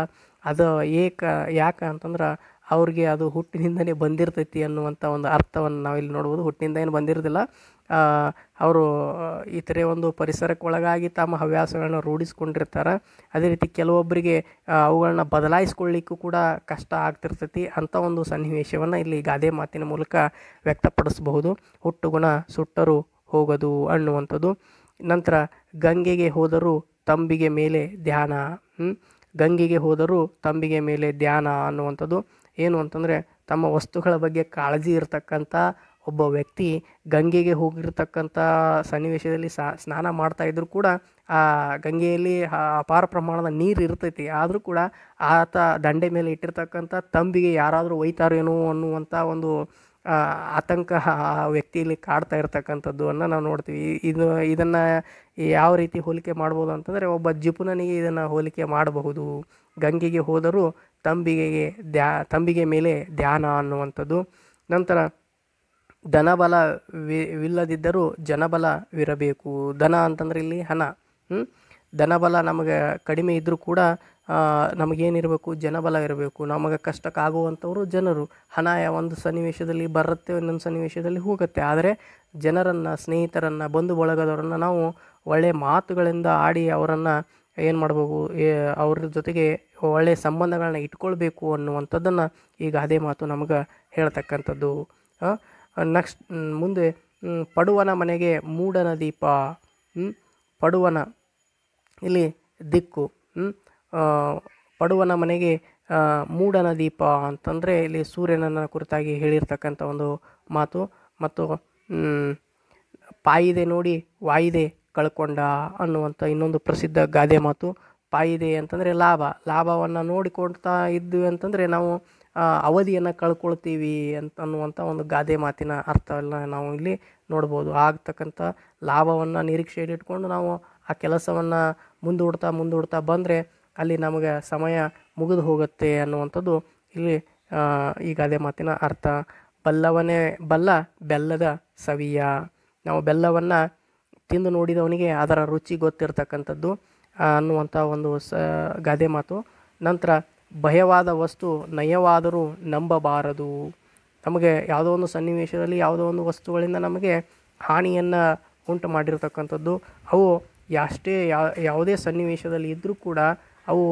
ಅದು ಏಕ ಯಾಕೆ ಅಂತಂದ್ರೆ ಅವ್ರಿಗೆ ಅದು ಹುಟ್ಟಿನಿಂದನೇ ಬಂದಿರ್ತೈತಿ ಅನ್ನುವಂಥ ಒಂದು ಅರ್ಥವನ್ನು ನಾವಿಲ್ಲಿ ನೋಡ್ಬೋದು ಹುಟ್ಟಿನಿಂದ ಏನು ಬಂದಿರೋದಿಲ್ಲ ಅವರು ಇತರೆ ಒಂದು ಪರಿಸರಕ್ಕೊಳಗಾಗಿ ತಮ್ಮ ಹವ್ಯಾಸಗಳನ್ನ ರೂಢಿಸ್ಕೊಂಡಿರ್ತಾರೆ ಅದೇ ರೀತಿ ಕೆಲವೊಬ್ಬರಿಗೆ ಅವುಗಳನ್ನ ಬದಲಾಯಿಸ್ಕೊಳ್ಳಿಕ್ಕೂ ಕೂಡ ಕಷ್ಟ ಆಗ್ತಿರ್ತೈತಿ ಅಂಥ ಒಂದು ಸನ್ನಿವೇಶವನ್ನು ಇಲ್ಲಿ ಗಾದೆ ಮಾತಿನ ಮೂಲಕ ವ್ಯಕ್ತಪಡಿಸಬಹುದು ಗುಣ ಸುಟ್ಟರು ಹೋಗದು ಅನ್ನುವಂಥದ್ದು ನಂತರ ಗಂಗೆಗೆ ಹೋದರೂ ತಂಬಿಗೆ ಮೇಲೆ ಧ್ಯಾನ ಗಂಗೆಗೆ ಹೋದರೂ ತಂಬಿಗೆ ಮೇಲೆ ಧ್ಯಾನ ಅನ್ನುವಂಥದ್ದು ಏನು ಅಂತಂದರೆ ತಮ್ಮ ವಸ್ತುಗಳ ಬಗ್ಗೆ ಕಾಳಜಿ ಇರತಕ್ಕಂಥ ಒಬ್ಬ ವ್ಯಕ್ತಿ ಗಂಗೆಗೆ ಹೋಗಿರ್ತಕ್ಕಂಥ ಸನ್ನಿವೇಶದಲ್ಲಿ ಸ್ನಾನ ಮಾಡ್ತಾ ಕೂಡ ಆ ಗಂಗೆಯಲ್ಲಿ ಅಪಾರ ಪ್ರಮಾಣದ ನೀರು ಇರ್ತೈತಿ ಆದರೂ ಕೂಡ ಆತ ದಂಡೆ ಮೇಲೆ ಇಟ್ಟಿರ್ತಕ್ಕಂಥ ತಂಬಿಗೆ ಯಾರಾದರೂ ಒಯ್ತಾರೇನೋ ಅನ್ನುವಂಥ ಒಂದು ಆತಂಕ ಆ ವ್ಯಕ್ತಿಯಲ್ಲಿ ಕಾಡ್ತಾ ಇರ್ತಕ್ಕಂಥದ್ದು ಅನ್ನು ನಾವು ನೋಡ್ತೀವಿ ಇದು ಇದನ್ನು ಯಾವ ರೀತಿ ಹೋಲಿಕೆ ಮಾಡ್ಬೋದು ಅಂತಂದರೆ ಒಬ್ಬ ಜಿಪುನನಿಗೆ ಇದನ್ನು ಹೋಲಿಕೆ ಮಾಡಬಹುದು ಗಂಗೆಗೆ ಹೋದರೂ ತಂಬಿಗೆಗೆ ಧ್ಯಾ ತಂಬಿಗೆ ಮೇಲೆ ಧ್ಯಾನ ಅನ್ನುವಂಥದ್ದು ನಂತರ ಧನಬಲ ವಿಲ್ಲದಿದ್ದರೂ ಇರಬೇಕು ಧನ ಅಂತಂದರೆ ಇಲ್ಲಿ ಹಣ ಧನಬಲ ನಮಗೆ ಕಡಿಮೆ ಇದ್ದರೂ ಕೂಡ ನಮಗೇನಿರಬೇಕು ಜನಬಲ ಇರಬೇಕು ನಮಗೆ ಕಷ್ಟಕ್ಕಾಗುವಂಥವರು ಜನರು ಹಣ ಒಂದು ಸನ್ನಿವೇಶದಲ್ಲಿ ಬರುತ್ತೆ ಇನ್ನೊಂದು ಸನ್ನಿವೇಶದಲ್ಲಿ ಹೋಗುತ್ತೆ ಆದರೆ ಜನರನ್ನು ಸ್ನೇಹಿತರನ್ನು ಬಂಧು ಬಳಗದವರನ್ನು ನಾವು ಒಳ್ಳೆಯ ಮಾತುಗಳಿಂದ ಆಡಿ ಅವರನ್ನು ಏನು ಮಾಡಬೇಕು ಅವ್ರ ಜೊತೆಗೆ ಒಳ್ಳೆಯ ಸಂಬಂಧಗಳನ್ನ ಇಟ್ಕೊಳ್ಬೇಕು ಅನ್ನುವಂಥದ್ದನ್ನು ಈಗ ಅದೇ ಮಾತು ನಮ್ಗೆ ಹೇಳ್ತಕ್ಕಂಥದ್ದು ನೆಕ್ಸ್ಟ್ ಮುಂದೆ ಪಡುವನ ಮನೆಗೆ ಮೂಡನ ದೀಪ ಪಡುವನ ಇಲ್ಲಿ ದಿಕ್ಕು ಪಡುವನ ಮನೆಗೆ ಮೂಡನ ದೀಪ ಅಂತಂದರೆ ಇಲ್ಲಿ ಸೂರ್ಯನನ್ನ ಕುರಿತಾಗಿ ಹೇಳಿರ್ತಕ್ಕಂಥ ಒಂದು ಮಾತು ಮತ್ತು ಪಾಯಿದೆ ನೋಡಿ ವಾಯಿದೆ ಕಳ್ಕೊಂಡ ಅನ್ನುವಂಥ ಇನ್ನೊಂದು ಪ್ರಸಿದ್ಧ ಗಾದೆ ಮಾತು ಪಾಯಿದೆ ಅಂತಂದರೆ ಲಾಭ ಲಾಭವನ್ನು ನೋಡಿಕೊಳ್ತಾ ಇದ್ದು ಅಂತಂದರೆ ನಾವು ಅವಧಿಯನ್ನು ಕಳ್ಕೊಳ್ತೀವಿ ಅಂತ ಅನ್ನುವಂಥ ಒಂದು ಗಾದೆ ಮಾತಿನ ಅರ್ಥವನ್ನ ನಾವು ಇಲ್ಲಿ ನೋಡ್ಬೋದು ಆಗ್ತಕ್ಕಂಥ ಲಾಭವನ್ನು ಇಟ್ಕೊಂಡು ನಾವು ಆ ಕೆಲಸವನ್ನು ಮುಂದೂಡ್ತಾ ಮುಂದೂಡ್ತಾ ಬಂದರೆ ಅಲ್ಲಿ ನಮಗೆ ಸಮಯ ಮುಗಿದು ಹೋಗುತ್ತೆ ಅನ್ನುವಂಥದ್ದು ಇಲ್ಲಿ ಈ ಗಾದೆ ಮಾತಿನ ಅರ್ಥ ಬಲ್ಲವನೇ ಬಲ್ಲ ಬೆಲ್ಲದ ಸವಿಯ ನಾವು ಬೆಲ್ಲವನ್ನು ತಿಂದು ನೋಡಿದವನಿಗೆ ಅದರ ರುಚಿ ಗೊತ್ತಿರತಕ್ಕಂಥದ್ದು ಅನ್ನುವಂಥ ಒಂದು ಸ ಗಾದೆ ಮಾತು ನಂತರ ಭಯವಾದ ವಸ್ತು ನಯವಾದರೂ ನಂಬಬಾರದು ನಮಗೆ ಯಾವುದೋ ಒಂದು ಸನ್ನಿವೇಶದಲ್ಲಿ ಯಾವುದೋ ಒಂದು ವಸ್ತುಗಳಿಂದ ನಮಗೆ ಹಾನಿಯನ್ನು ಉಂಟು ಮಾಡಿರತಕ್ಕಂಥದ್ದು ಅವು ಎಷ್ಟೇ ಯಾವುದೇ ಸನ್ನಿವೇಶದಲ್ಲಿ ಇದ್ದರೂ ಕೂಡ ಅವು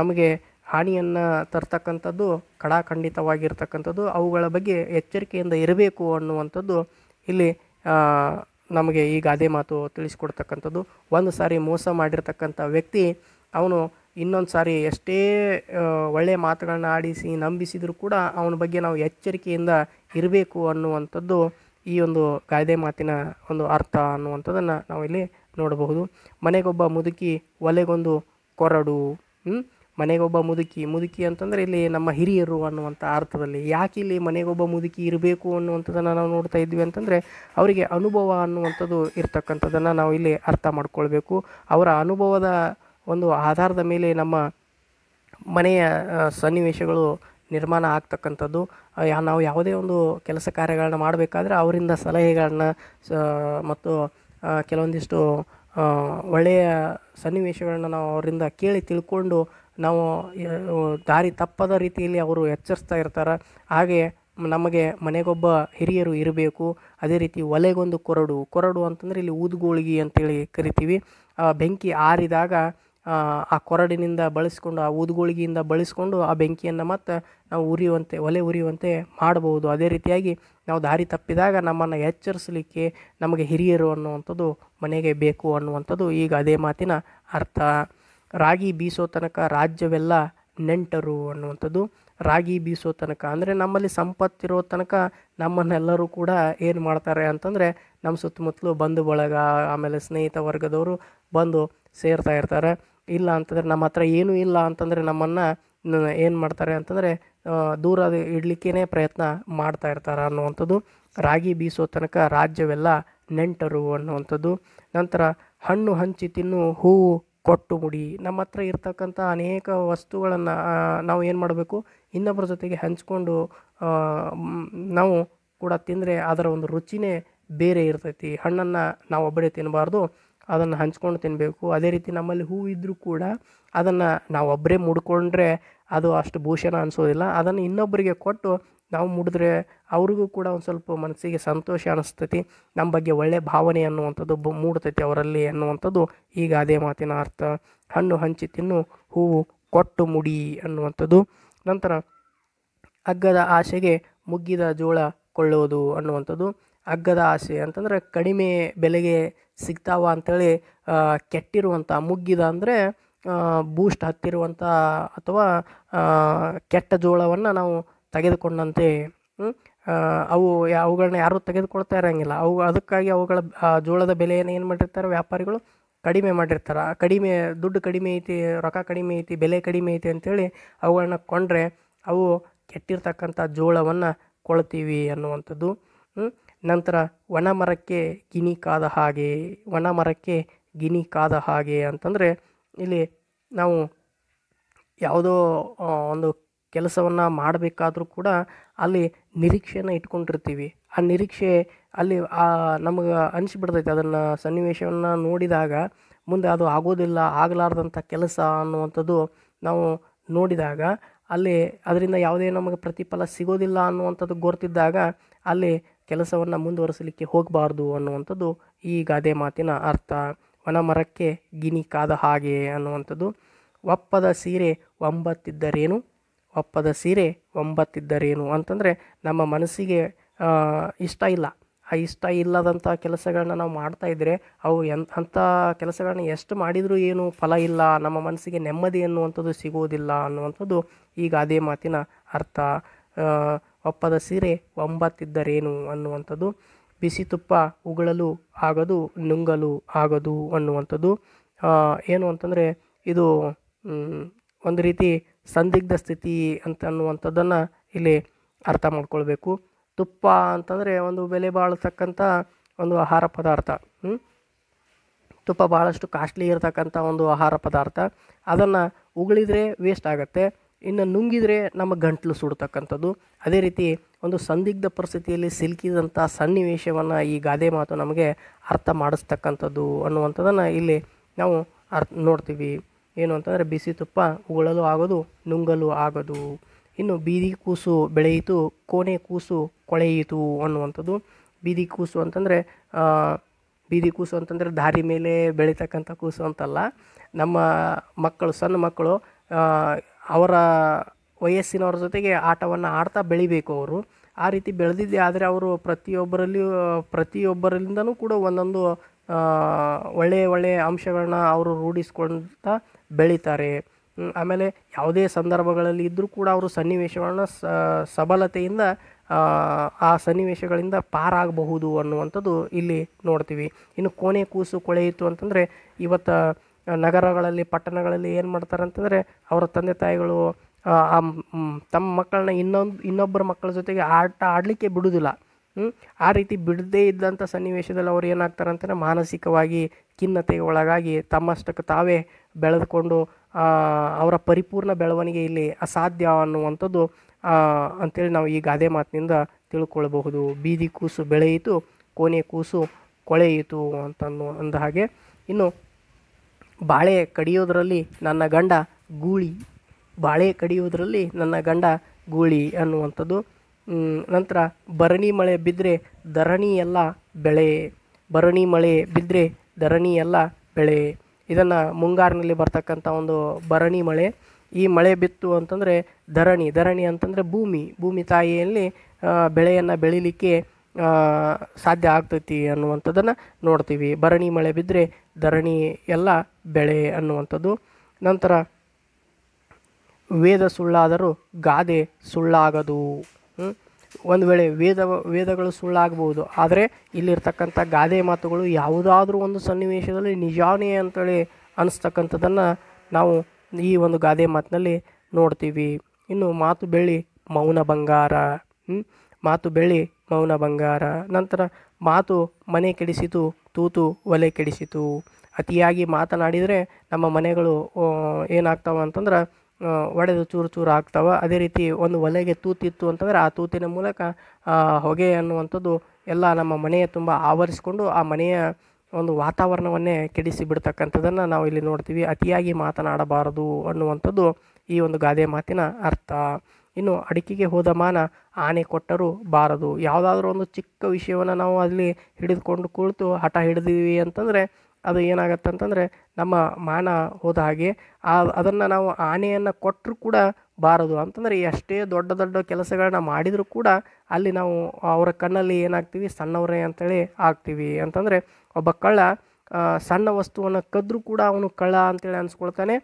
ನಮಗೆ ಹಾನಿಯನ್ನು ತರ್ತಕ್ಕಂಥದ್ದು ಕಡಾಖಂಡಿತವಾಗಿರ್ತಕ್ಕಂಥದ್ದು ಅವುಗಳ ಬಗ್ಗೆ ಎಚ್ಚರಿಕೆಯಿಂದ ಇರಬೇಕು ಅನ್ನುವಂಥದ್ದು ಇಲ್ಲಿ ನಮಗೆ ಈ ಗಾದೆ ಮಾತು ತಿಳಿಸ್ಕೊಡ್ತಕ್ಕಂಥದ್ದು ಒಂದು ಸಾರಿ ಮೋಸ ಮಾಡಿರ್ತಕ್ಕಂಥ ವ್ಯಕ್ತಿ ಅವನು ಇನ್ನೊಂದು ಸಾರಿ ಎಷ್ಟೇ ಒಳ್ಳೆಯ ಮಾತುಗಳನ್ನ ಆಡಿಸಿ ನಂಬಿಸಿದರೂ ಕೂಡ ಅವನ ಬಗ್ಗೆ ನಾವು ಎಚ್ಚರಿಕೆಯಿಂದ ಇರಬೇಕು ಅನ್ನುವಂಥದ್ದು ಈ ಒಂದು ಗಾದೆ ಮಾತಿನ ಒಂದು ಅರ್ಥ ಅನ್ನುವಂಥದ್ದನ್ನು ನಾವಿಲ್ಲಿ ನೋಡಬಹುದು ಮನೆಗೊಬ್ಬ ಮುದುಕಿ ಒಲೆಗೊಂದು ಕೊರಡು ಮನೆಗೊಬ್ಬ ಮುದುಕಿ ಮುದುಕಿ ಅಂತಂದರೆ ಇಲ್ಲಿ ನಮ್ಮ ಹಿರಿಯರು ಅನ್ನುವಂಥ ಅರ್ಥದಲ್ಲಿ ಯಾಕೆ ಇಲ್ಲಿ ಮನೆಗೊಬ್ಬ ಮುದುಕಿ ಇರಬೇಕು ಅನ್ನುವಂಥದ್ದನ್ನು ನಾವು ನೋಡ್ತಾ ಇದ್ವಿ ಅಂತಂದರೆ ಅವರಿಗೆ ಅನುಭವ ಅನ್ನುವಂಥದ್ದು ಇರ್ತಕ್ಕಂಥದ್ದನ್ನು ನಾವು ಇಲ್ಲಿ ಅರ್ಥ ಮಾಡ್ಕೊಳ್ಬೇಕು ಅವರ ಅನುಭವದ ಒಂದು ಆಧಾರದ ಮೇಲೆ ನಮ್ಮ ಮನೆಯ ಸನ್ನಿವೇಶಗಳು ನಿರ್ಮಾಣ ಆಗ್ತಕ್ಕಂಥದ್ದು ನಾವು ಯಾವುದೇ ಒಂದು ಕೆಲಸ ಕಾರ್ಯಗಳನ್ನು ಮಾಡಬೇಕಾದ್ರೆ ಅವರಿಂದ ಸಲಹೆಗಳನ್ನ ಸ ಮತ್ತು ಕೆಲವೊಂದಿಷ್ಟು ಒಳ್ಳೆಯ ಸನ್ನಿವೇಶಗಳನ್ನ ನಾವು ಅವರಿಂದ ಕೇಳಿ ತಿಳ್ಕೊಂಡು ನಾವು ದಾರಿ ತಪ್ಪದ ರೀತಿಯಲ್ಲಿ ಅವರು ಎಚ್ಚರಿಸ್ತಾ ಇರ್ತಾರೆ ಹಾಗೆ ನಮಗೆ ಮನೆಗೊಬ್ಬ ಹಿರಿಯರು ಇರಬೇಕು ಅದೇ ರೀತಿ ಒಲೆಗೊಂದು ಕೊರಡು ಕೊರಡು ಅಂತಂದರೆ ಇಲ್ಲಿ ಊದುಗೋಳಿಗೆ ಅಂತೇಳಿ ಕರಿತೀವಿ ಬೆಂಕಿ ಆರಿದಾಗ ಆ ಕೊರಡಿನಿಂದ ಬಳಸ್ಕೊಂಡು ಆ ಊದ್ಗೋಳಿಗೆಯಿಂದ ಬಳಸ್ಕೊಂಡು ಆ ಬೆಂಕಿಯನ್ನು ಮತ್ತು ನಾವು ಉರಿಯುವಂತೆ ಒಲೆ ಉರಿಯುವಂತೆ ಮಾಡಬಹುದು ಅದೇ ರೀತಿಯಾಗಿ ನಾವು ದಾರಿ ತಪ್ಪಿದಾಗ ನಮ್ಮನ್ನು ಎಚ್ಚರಿಸಲಿಕ್ಕೆ ನಮಗೆ ಹಿರಿಯರು ಅನ್ನುವಂಥದ್ದು ಮನೆಗೆ ಬೇಕು ಅನ್ನುವಂಥದ್ದು ಈಗ ಅದೇ ಮಾತಿನ ಅರ್ಥ ರಾಗಿ ಬೀಸೋ ತನಕ ರಾಜ್ಯವೆಲ್ಲ ನೆಂಟರು ಅನ್ನುವಂಥದ್ದು ರಾಗಿ ಬೀಸೋ ತನಕ ಅಂದರೆ ನಮ್ಮಲ್ಲಿ ಸಂಪತ್ತಿರೋ ತನಕ ನಮ್ಮನ್ನೆಲ್ಲರೂ ಕೂಡ ಏನು ಮಾಡ್ತಾರೆ ಅಂತಂದರೆ ನಮ್ಮ ಸುತ್ತಮುತ್ತಲು ಬಂಧು ಬಳಗ ಆಮೇಲೆ ಸ್ನೇಹಿತ ವರ್ಗದವರು ಬಂದು ಸೇರ್ತಾ ಇರ್ತಾರೆ ಇಲ್ಲ ಅಂತಂದರೆ ನಮ್ಮ ಹತ್ರ ಏನೂ ಇಲ್ಲ ಅಂತಂದರೆ ನಮ್ಮನ್ನು ಏನು ಮಾಡ್ತಾರೆ ಅಂತಂದರೆ ದೂರ ಇಡಲಿಕ್ಕೇ ಪ್ರಯತ್ನ ಮಾಡ್ತಾ ಇರ್ತಾರೆ ಅನ್ನುವಂಥದ್ದು ರಾಗಿ ಬೀಸೋ ತನಕ ರಾಜ್ಯವೆಲ್ಲ ನೆಂಟರು ಅನ್ನುವಂಥದ್ದು ನಂತರ ಹಣ್ಣು ಹಂಚಿ ತಿನ್ನು ಹೂವು ಕೊಟ್ಟು ಮುಡಿ ನಮ್ಮ ಹತ್ರ ಇರ್ತಕ್ಕಂಥ ಅನೇಕ ವಸ್ತುಗಳನ್ನು ನಾವು ಏನು ಮಾಡಬೇಕು ಇನ್ನೊಬ್ಬರ ಜೊತೆಗೆ ಹಂಚ್ಕೊಂಡು ನಾವು ಕೂಡ ತಿಂದರೆ ಅದರ ಒಂದು ರುಚಿನೇ ಬೇರೆ ಇರ್ತೈತಿ ಹಣ್ಣನ್ನು ನಾವು ಒಬ್ಬರೇ ತಿನ್ನಬಾರ್ದು ಅದನ್ನು ಹಂಚ್ಕೊಂಡು ತಿನ್ನಬೇಕು ಅದೇ ರೀತಿ ನಮ್ಮಲ್ಲಿ ಹೂವು ಇದ್ದರೂ ಕೂಡ ಅದನ್ನು ನಾವು ಒಬ್ಬರೇ ಮುಡ್ಕೊಂಡ್ರೆ ಅದು ಅಷ್ಟು ಭೂಷಣ ಅನಿಸೋದಿಲ್ಲ ಅದನ್ನು ಇನ್ನೊಬ್ಬರಿಗೆ ಕೊಟ್ಟು ನಾವು ಮುಡಿದ್ರೆ ಅವ್ರಿಗೂ ಕೂಡ ಒಂದು ಸ್ವಲ್ಪ ಮನಸ್ಸಿಗೆ ಸಂತೋಷ ಅನ್ನಿಸ್ತೈತಿ ನಮ್ಮ ಬಗ್ಗೆ ಒಳ್ಳೆಯ ಭಾವನೆ ಅನ್ನುವಂಥದ್ದು ಬ ಮೂಡ್ತೈತಿ ಅವರಲ್ಲಿ ಅನ್ನುವಂಥದ್ದು ಈಗ ಅದೇ ಮಾತಿನ ಅರ್ಥ ಹಣ್ಣು ಹಂಚಿ ತಿನ್ನು ಹೂವು ಕೊಟ್ಟು ಮುಡಿ ಅನ್ನುವಂಥದ್ದು ನಂತರ ಅಗ್ಗದ ಆಸೆಗೆ ಮುಗ್ಗಿದ ಜೋಳ ಕೊಳ್ಳೋದು ಅನ್ನುವಂಥದ್ದು ಅಗ್ಗದ ಆಸೆ ಅಂತಂದರೆ ಕಡಿಮೆ ಬೆಲೆಗೆ ಸಿಗ್ತಾವ ಅಂಥೇಳಿ ಕೆಟ್ಟಿರುವಂಥ ಮುಗ್ಗಿದ ಅಂದರೆ ಬೂಸ್ಟ್ ಹತ್ತಿರುವಂಥ ಅಥವಾ ಕೆಟ್ಟ ಜೋಳವನ್ನು ನಾವು ತೆಗೆದುಕೊಂಡಂತೆ ಅವು ಅವುಗಳನ್ನ ಯಾರೂ ತೆಗೆದುಕೊಳ್ತಾ ಇರೋಂಗಿಲ್ಲ ಅವು ಅದಕ್ಕಾಗಿ ಅವುಗಳ ಜೋಳದ ಬೆಲೆಯನ್ನು ಏನು ಮಾಡಿರ್ತಾರೆ ವ್ಯಾಪಾರಿಗಳು ಕಡಿಮೆ ಮಾಡಿರ್ತಾರೆ ಕಡಿಮೆ ದುಡ್ಡು ಕಡಿಮೆ ಐತಿ ರೊಕ್ಕ ಕಡಿಮೆ ಐತಿ ಬೆಲೆ ಕಡಿಮೆ ಐತಿ ಅಂಥೇಳಿ ಅವುಗಳನ್ನ ಕೊಂಡ್ರೆ ಅವು ಕೆಟ್ಟಿರ್ತಕ್ಕಂಥ ಜೋಳವನ್ನು ಕೊಳ್ತೀವಿ ಅನ್ನುವಂಥದ್ದು ನಂತರ ಒಣ ಮರಕ್ಕೆ ಗಿನಿ ಕಾದ ಹಾಗೆ ಒಣ ಮರಕ್ಕೆ ಗಿನಿ ಕಾದ ಹಾಗೆ ಅಂತಂದರೆ ಇಲ್ಲಿ ನಾವು ಯಾವುದೋ ಒಂದು ಕೆಲಸವನ್ನು ಮಾಡಬೇಕಾದ್ರೂ ಕೂಡ ಅಲ್ಲಿ ನಿರೀಕ್ಷೆಯನ್ನು ಇಟ್ಕೊಂಡಿರ್ತೀವಿ ಆ ನಿರೀಕ್ಷೆ ಅಲ್ಲಿ ಆ ನಮಗೆ ಅನಿಸ್ಬಿಡ್ತೈತೆ ಅದನ್ನು ಸನ್ನಿವೇಶವನ್ನು ನೋಡಿದಾಗ ಮುಂದೆ ಅದು ಆಗೋದಿಲ್ಲ ಆಗಲಾರ್ದಂಥ ಕೆಲಸ ಅನ್ನುವಂಥದ್ದು ನಾವು ನೋಡಿದಾಗ ಅಲ್ಲಿ ಅದರಿಂದ ಯಾವುದೇ ನಮಗೆ ಪ್ರತಿಫಲ ಸಿಗೋದಿಲ್ಲ ಅನ್ನುವಂಥದ್ದು ಗೊತ್ತಿದ್ದಾಗ ಅಲ್ಲಿ ಕೆಲಸವನ್ನು ಮುಂದುವರಿಸಲಿಕ್ಕೆ ಹೋಗಬಾರ್ದು ಅನ್ನುವಂಥದ್ದು ಈ ಗಾದೆ ಮಾತಿನ ಅರ್ಥ ಮರಕ್ಕೆ ಗಿನಿ ಕಾದ ಹಾಗೆ ಅನ್ನುವಂಥದ್ದು ಒಪ್ಪದ ಸೀರೆ ಒಂಬತ್ತಿದ್ದರೇನು ಒಪ್ಪದ ಸೀರೆ ಒಂಬತ್ತಿದ್ದರೇನು ಅಂತಂದರೆ ನಮ್ಮ ಮನಸ್ಸಿಗೆ ಇಷ್ಟ ಇಲ್ಲ ಆ ಇಷ್ಟ ಇಲ್ಲದಂಥ ಕೆಲಸಗಳನ್ನ ನಾವು ಮಾಡ್ತಾ ಇದ್ದರೆ ಅವು ಎನ್ ಅಂಥ ಕೆಲಸಗಳನ್ನ ಎಷ್ಟು ಮಾಡಿದರೂ ಏನು ಫಲ ಇಲ್ಲ ನಮ್ಮ ಮನಸ್ಸಿಗೆ ನೆಮ್ಮದಿ ಅನ್ನುವಂಥದ್ದು ಸಿಗುವುದಿಲ್ಲ ಅನ್ನುವಂಥದ್ದು ಈಗ ಅದೇ ಮಾತಿನ ಅರ್ಥ ಒಪ್ಪದ ಸೀರೆ ಒಂಬತ್ತಿದ್ದರೇನು ಅನ್ನುವಂಥದ್ದು ಬಿಸಿ ತುಪ್ಪ ಉಗುಳಲು ಆಗದು ನುಂಗಲು ಆಗದು ಅನ್ನುವಂಥದ್ದು ಏನು ಅಂತಂದರೆ ಇದು ಒಂದು ರೀತಿ ಸಂದಿಗ್ಧ ಸ್ಥಿತಿ ಅಂತ ಅನ್ನುವಂಥದ್ದನ್ನು ಇಲ್ಲಿ ಅರ್ಥ ಮಾಡ್ಕೊಳ್ಬೇಕು ತುಪ್ಪ ಅಂತಂದರೆ ಒಂದು ಬೆಲೆ ಬಾಳತಕ್ಕಂಥ ಒಂದು ಆಹಾರ ಪದಾರ್ಥ ತುಪ್ಪ ಭಾಳಷ್ಟು ಕಾಸ್ಟ್ಲಿ ಇರತಕ್ಕಂಥ ಒಂದು ಆಹಾರ ಪದಾರ್ಥ ಅದನ್ನು ಉಗುಳಿದರೆ ವೇಸ್ಟ್ ಆಗುತ್ತೆ ಇನ್ನು ನುಂಗಿದರೆ ನಮ್ಮ ಗಂಟ್ಲು ಸುಡ್ತಕ್ಕಂಥದ್ದು ಅದೇ ರೀತಿ ಒಂದು ಸಂದಿಗ್ಧ ಪರಿಸ್ಥಿತಿಯಲ್ಲಿ ಸಿಲುಕಿದಂಥ ಸನ್ನಿವೇಶವನ್ನು ಈ ಗಾದೆ ಮಾತು ನಮಗೆ ಅರ್ಥ ಮಾಡಿಸ್ತಕ್ಕಂಥದ್ದು ಅನ್ನುವಂಥದ್ದನ್ನು ಇಲ್ಲಿ ನಾವು ಅರ್ಥ ನೋಡ್ತೀವಿ ಏನು ಅಂತಂದರೆ ಬಿಸಿ ತುಪ್ಪ ಉಗುಳಲು ಆಗೋದು ನುಂಗಲು ಆಗದು ಇನ್ನು ಬೀದಿ ಕೂಸು ಬೆಳೆಯಿತು ಕೋಣೆ ಕೂಸು ಕೊಳೆಯಿತು ಅನ್ನುವಂಥದ್ದು ಬೀದಿ ಕೂಸು ಅಂತಂದರೆ ಬೀದಿ ಕೂಸು ಅಂತಂದರೆ ದಾರಿ ಮೇಲೆ ಬೆಳೀತಕ್ಕಂಥ ಕೂಸು ಅಂತಲ್ಲ ನಮ್ಮ ಮಕ್ಕಳು ಸಣ್ಣ ಮಕ್ಕಳು ಅವರ ವಯಸ್ಸಿನವ್ರ ಜೊತೆಗೆ ಆಟವನ್ನು ಆಡ್ತಾ ಬೆಳಿಬೇಕು ಅವರು ಆ ರೀತಿ ಬೆಳೆದಿದ್ದೆ ಆದರೆ ಅವರು ಪ್ರತಿಯೊಬ್ಬರಲ್ಲಿಯೂ ಪ್ರತಿಯೊಬ್ಬರಿಂದನೂ ಕೂಡ ಒಂದೊಂದು ಒಳ್ಳೆಯ ಒಳ್ಳೆಯ ಅಂಶಗಳನ್ನ ಅವರು ರೂಢಿಸ್ಕೊಳ್ತಾ ಬೆಳೀತಾರೆ ಆಮೇಲೆ ಯಾವುದೇ ಸಂದರ್ಭಗಳಲ್ಲಿ ಇದ್ದರೂ ಕೂಡ ಅವರು ಸನ್ನಿವೇಶಗಳನ್ನ ಸಬಲತೆಯಿಂದ ಆ ಸನ್ನಿವೇಶಗಳಿಂದ ಪಾರಾಗಬಹುದು ಅನ್ನುವಂಥದ್ದು ಇಲ್ಲಿ ನೋಡ್ತೀವಿ ಇನ್ನು ಕೋಣೆ ಕೂಸು ಕೊಳೆಯಿತು ಅಂತಂದರೆ ಇವತ್ತು ನಗರಗಳಲ್ಲಿ ಪಟ್ಟಣಗಳಲ್ಲಿ ಏನು ಮಾಡ್ತಾರೆ ಅಂತಂದರೆ ಅವರ ತಂದೆ ತಾಯಿಗಳು ಆ ತಮ್ಮ ಮಕ್ಕಳನ್ನ ಇನ್ನೊಂದು ಇನ್ನೊಬ್ಬರ ಮಕ್ಕಳ ಜೊತೆಗೆ ಆಟ ಆಡಲಿಕ್ಕೆ ಬಿಡುವುದಿಲ್ಲ ಆ ರೀತಿ ಬಿಡದೇ ಇದ್ದಂಥ ಸನ್ನಿವೇಶದಲ್ಲಿ ಅವ್ರು ಏನಾಗ್ತಾರೆ ಅಂತಂದರೆ ಮಾನಸಿಕವಾಗಿ ಖಿನ್ನತೆಗೆ ಒಳಗಾಗಿ ತಮ್ಮಷ್ಟಕ್ಕೆ ತಾವೇ ಬೆಳೆದುಕೊಂಡು ಅವರ ಪರಿಪೂರ್ಣ ಬೆಳವಣಿಗೆ ಇಲ್ಲಿ ಅಸಾಧ್ಯ ಅನ್ನುವಂಥದ್ದು ಅಂಥೇಳಿ ನಾವು ಈ ಗಾದೆ ಮಾತಿನಿಂದ ತಿಳ್ಕೊಳ್ಬಹುದು ಬೀದಿ ಕೂಸು ಬೆಳೆಯಿತು ಕೋಣೆ ಕೂಸು ಕೊಳೆಯಿತು ಅಂತನ್ನು ಅಂದ ಹಾಗೆ ಇನ್ನು ಬಾಳೆ ಕಡಿಯೋದರಲ್ಲಿ ನನ್ನ ಗಂಡ ಗೂಳಿ ಬಾಳೆ ಕಡಿಯೋದರಲ್ಲಿ ನನ್ನ ಗಂಡ ಗೂಳಿ ಅನ್ನುವಂಥದ್ದು ನಂತರ ಭರಣಿ ಮಳೆ ಬಿದ್ದರೆ ಧರಣಿ ಎಲ್ಲ ಬೆಳೆ ಭರಣಿ ಮಳೆ ಬಿದ್ದರೆ ಧರಣಿ ಎಲ್ಲ ಬೆಳೆ ಇದನ್ನು ಮುಂಗಾರಿನಲ್ಲಿ ಬರ್ತಕ್ಕಂಥ ಒಂದು ಭರಣಿ ಮಳೆ ಈ ಮಳೆ ಬಿತ್ತು ಅಂತಂದರೆ ಧರಣಿ ಧರಣಿ ಅಂತಂದರೆ ಭೂಮಿ ಭೂಮಿ ತಾಯಿಯಲ್ಲಿ ಬೆಳೆಯನ್ನು ಬೆಳಿಲಿಕ್ಕೆ ಸಾಧ್ಯ ಆಗ್ತೈತಿ ಅನ್ನುವಂಥದ್ದನ್ನು ನೋಡ್ತೀವಿ ಭರಣಿ ಮಳೆ ಬಿದ್ದರೆ ಧರಣಿ ಎಲ್ಲ ಬೆಳೆ ಅನ್ನುವಂಥದ್ದು ನಂತರ ವೇದ ಸುಳ್ಳಾದರೂ ಗಾದೆ ಸುಳ್ಳಾಗದು ಒಂದು ವೇಳೆ ವೇದ ವೇದಗಳು ಸುಳ್ಳಾಗಬಹುದು ಆದರೆ ಇಲ್ಲಿರ್ತಕ್ಕಂಥ ಗಾದೆ ಮಾತುಗಳು ಯಾವುದಾದ್ರೂ ಒಂದು ಸನ್ನಿವೇಶದಲ್ಲಿ ನಿಜಾನೇ ಅಂತೇಳಿ ಅನ್ನಿಸ್ತಕ್ಕಂಥದ್ದನ್ನು ನಾವು ಈ ಒಂದು ಗಾದೆ ಮಾತಿನಲ್ಲಿ ನೋಡ್ತೀವಿ ಇನ್ನು ಮಾತು ಬೆಳ್ಳಿ ಮೌನ ಬಂಗಾರ ಮಾತು ಬೆಳ್ಳಿ ಮೌನ ಬಂಗಾರ ನಂತರ ಮಾತು ಮನೆ ಕೆಡಿಸಿತು ತೂತು ಒಲೆ ಕೆಡಿಸಿತು ಅತಿಯಾಗಿ ಮಾತನಾಡಿದರೆ ನಮ್ಮ ಮನೆಗಳು ಏನಾಗ್ತಾವ ಅಂತಂದ್ರೆ ಒಡೆದು ಚೂರು ಚೂರು ಆಗ್ತಾವೆ ಅದೇ ರೀತಿ ಒಂದು ಒಲೆಗೆ ತೂತಿತ್ತು ಅಂತಂದರೆ ಆ ತೂತಿನ ಮೂಲಕ ಹೊಗೆ ಅನ್ನುವಂಥದ್ದು ಎಲ್ಲ ನಮ್ಮ ಮನೆಯ ತುಂಬ ಆವರಿಸಿಕೊಂಡು ಆ ಮನೆಯ ಒಂದು ವಾತಾವರಣವನ್ನೇ ಕೆಡಿಸಿ ಬಿಡ್ತಕ್ಕಂಥದ್ದನ್ನು ನಾವು ಇಲ್ಲಿ ನೋಡ್ತೀವಿ ಅತಿಯಾಗಿ ಮಾತನಾಡಬಾರದು ಅನ್ನುವಂಥದ್ದು ಈ ಒಂದು ಗಾದೆ ಮಾತಿನ ಅರ್ಥ ಇನ್ನು ಅಡಿಕೆಗೆ ಹೋದ ಮಾನ ಆನೆ ಕೊಟ್ಟರೂ ಬಾರದು ಯಾವುದಾದ್ರೂ ಒಂದು ಚಿಕ್ಕ ವಿಷಯವನ್ನು ನಾವು ಅಲ್ಲಿ ಹಿಡಿದುಕೊಂಡು ಕುಳಿತು ಹಠ ಹಿಡಿದೀವಿ ಅಂತಂದರೆ ಅದು ಏನಾಗತ್ತೆ ಅಂತಂದರೆ ನಮ್ಮ ಮಾನ ಹೋದ ಹಾಗೆ ಆ ಅದನ್ನು ನಾವು ಆನೆಯನ್ನು ಕೊಟ್ಟರೂ ಕೂಡ ಬಾರದು ಅಂತಂದರೆ ಎಷ್ಟೇ ದೊಡ್ಡ ದೊಡ್ಡ ಕೆಲಸಗಳನ್ನ ಮಾಡಿದರೂ ಕೂಡ ಅಲ್ಲಿ ನಾವು ಅವರ ಕಣ್ಣಲ್ಲಿ ಏನಾಗ್ತೀವಿ ಸಣ್ಣವರೇ ಅಂತೇಳಿ ಆಗ್ತೀವಿ ಅಂತಂದರೆ ಒಬ್ಬ ಕಳ್ಳ ಸಣ್ಣ ವಸ್ತುವನ್ನು ಕದ್ದರೂ ಕೂಡ ಅವನು ಕಳ್ಳ ಅಂತೇಳಿ ಅನ್ಸ್ಕೊಳ್ತಾನೆ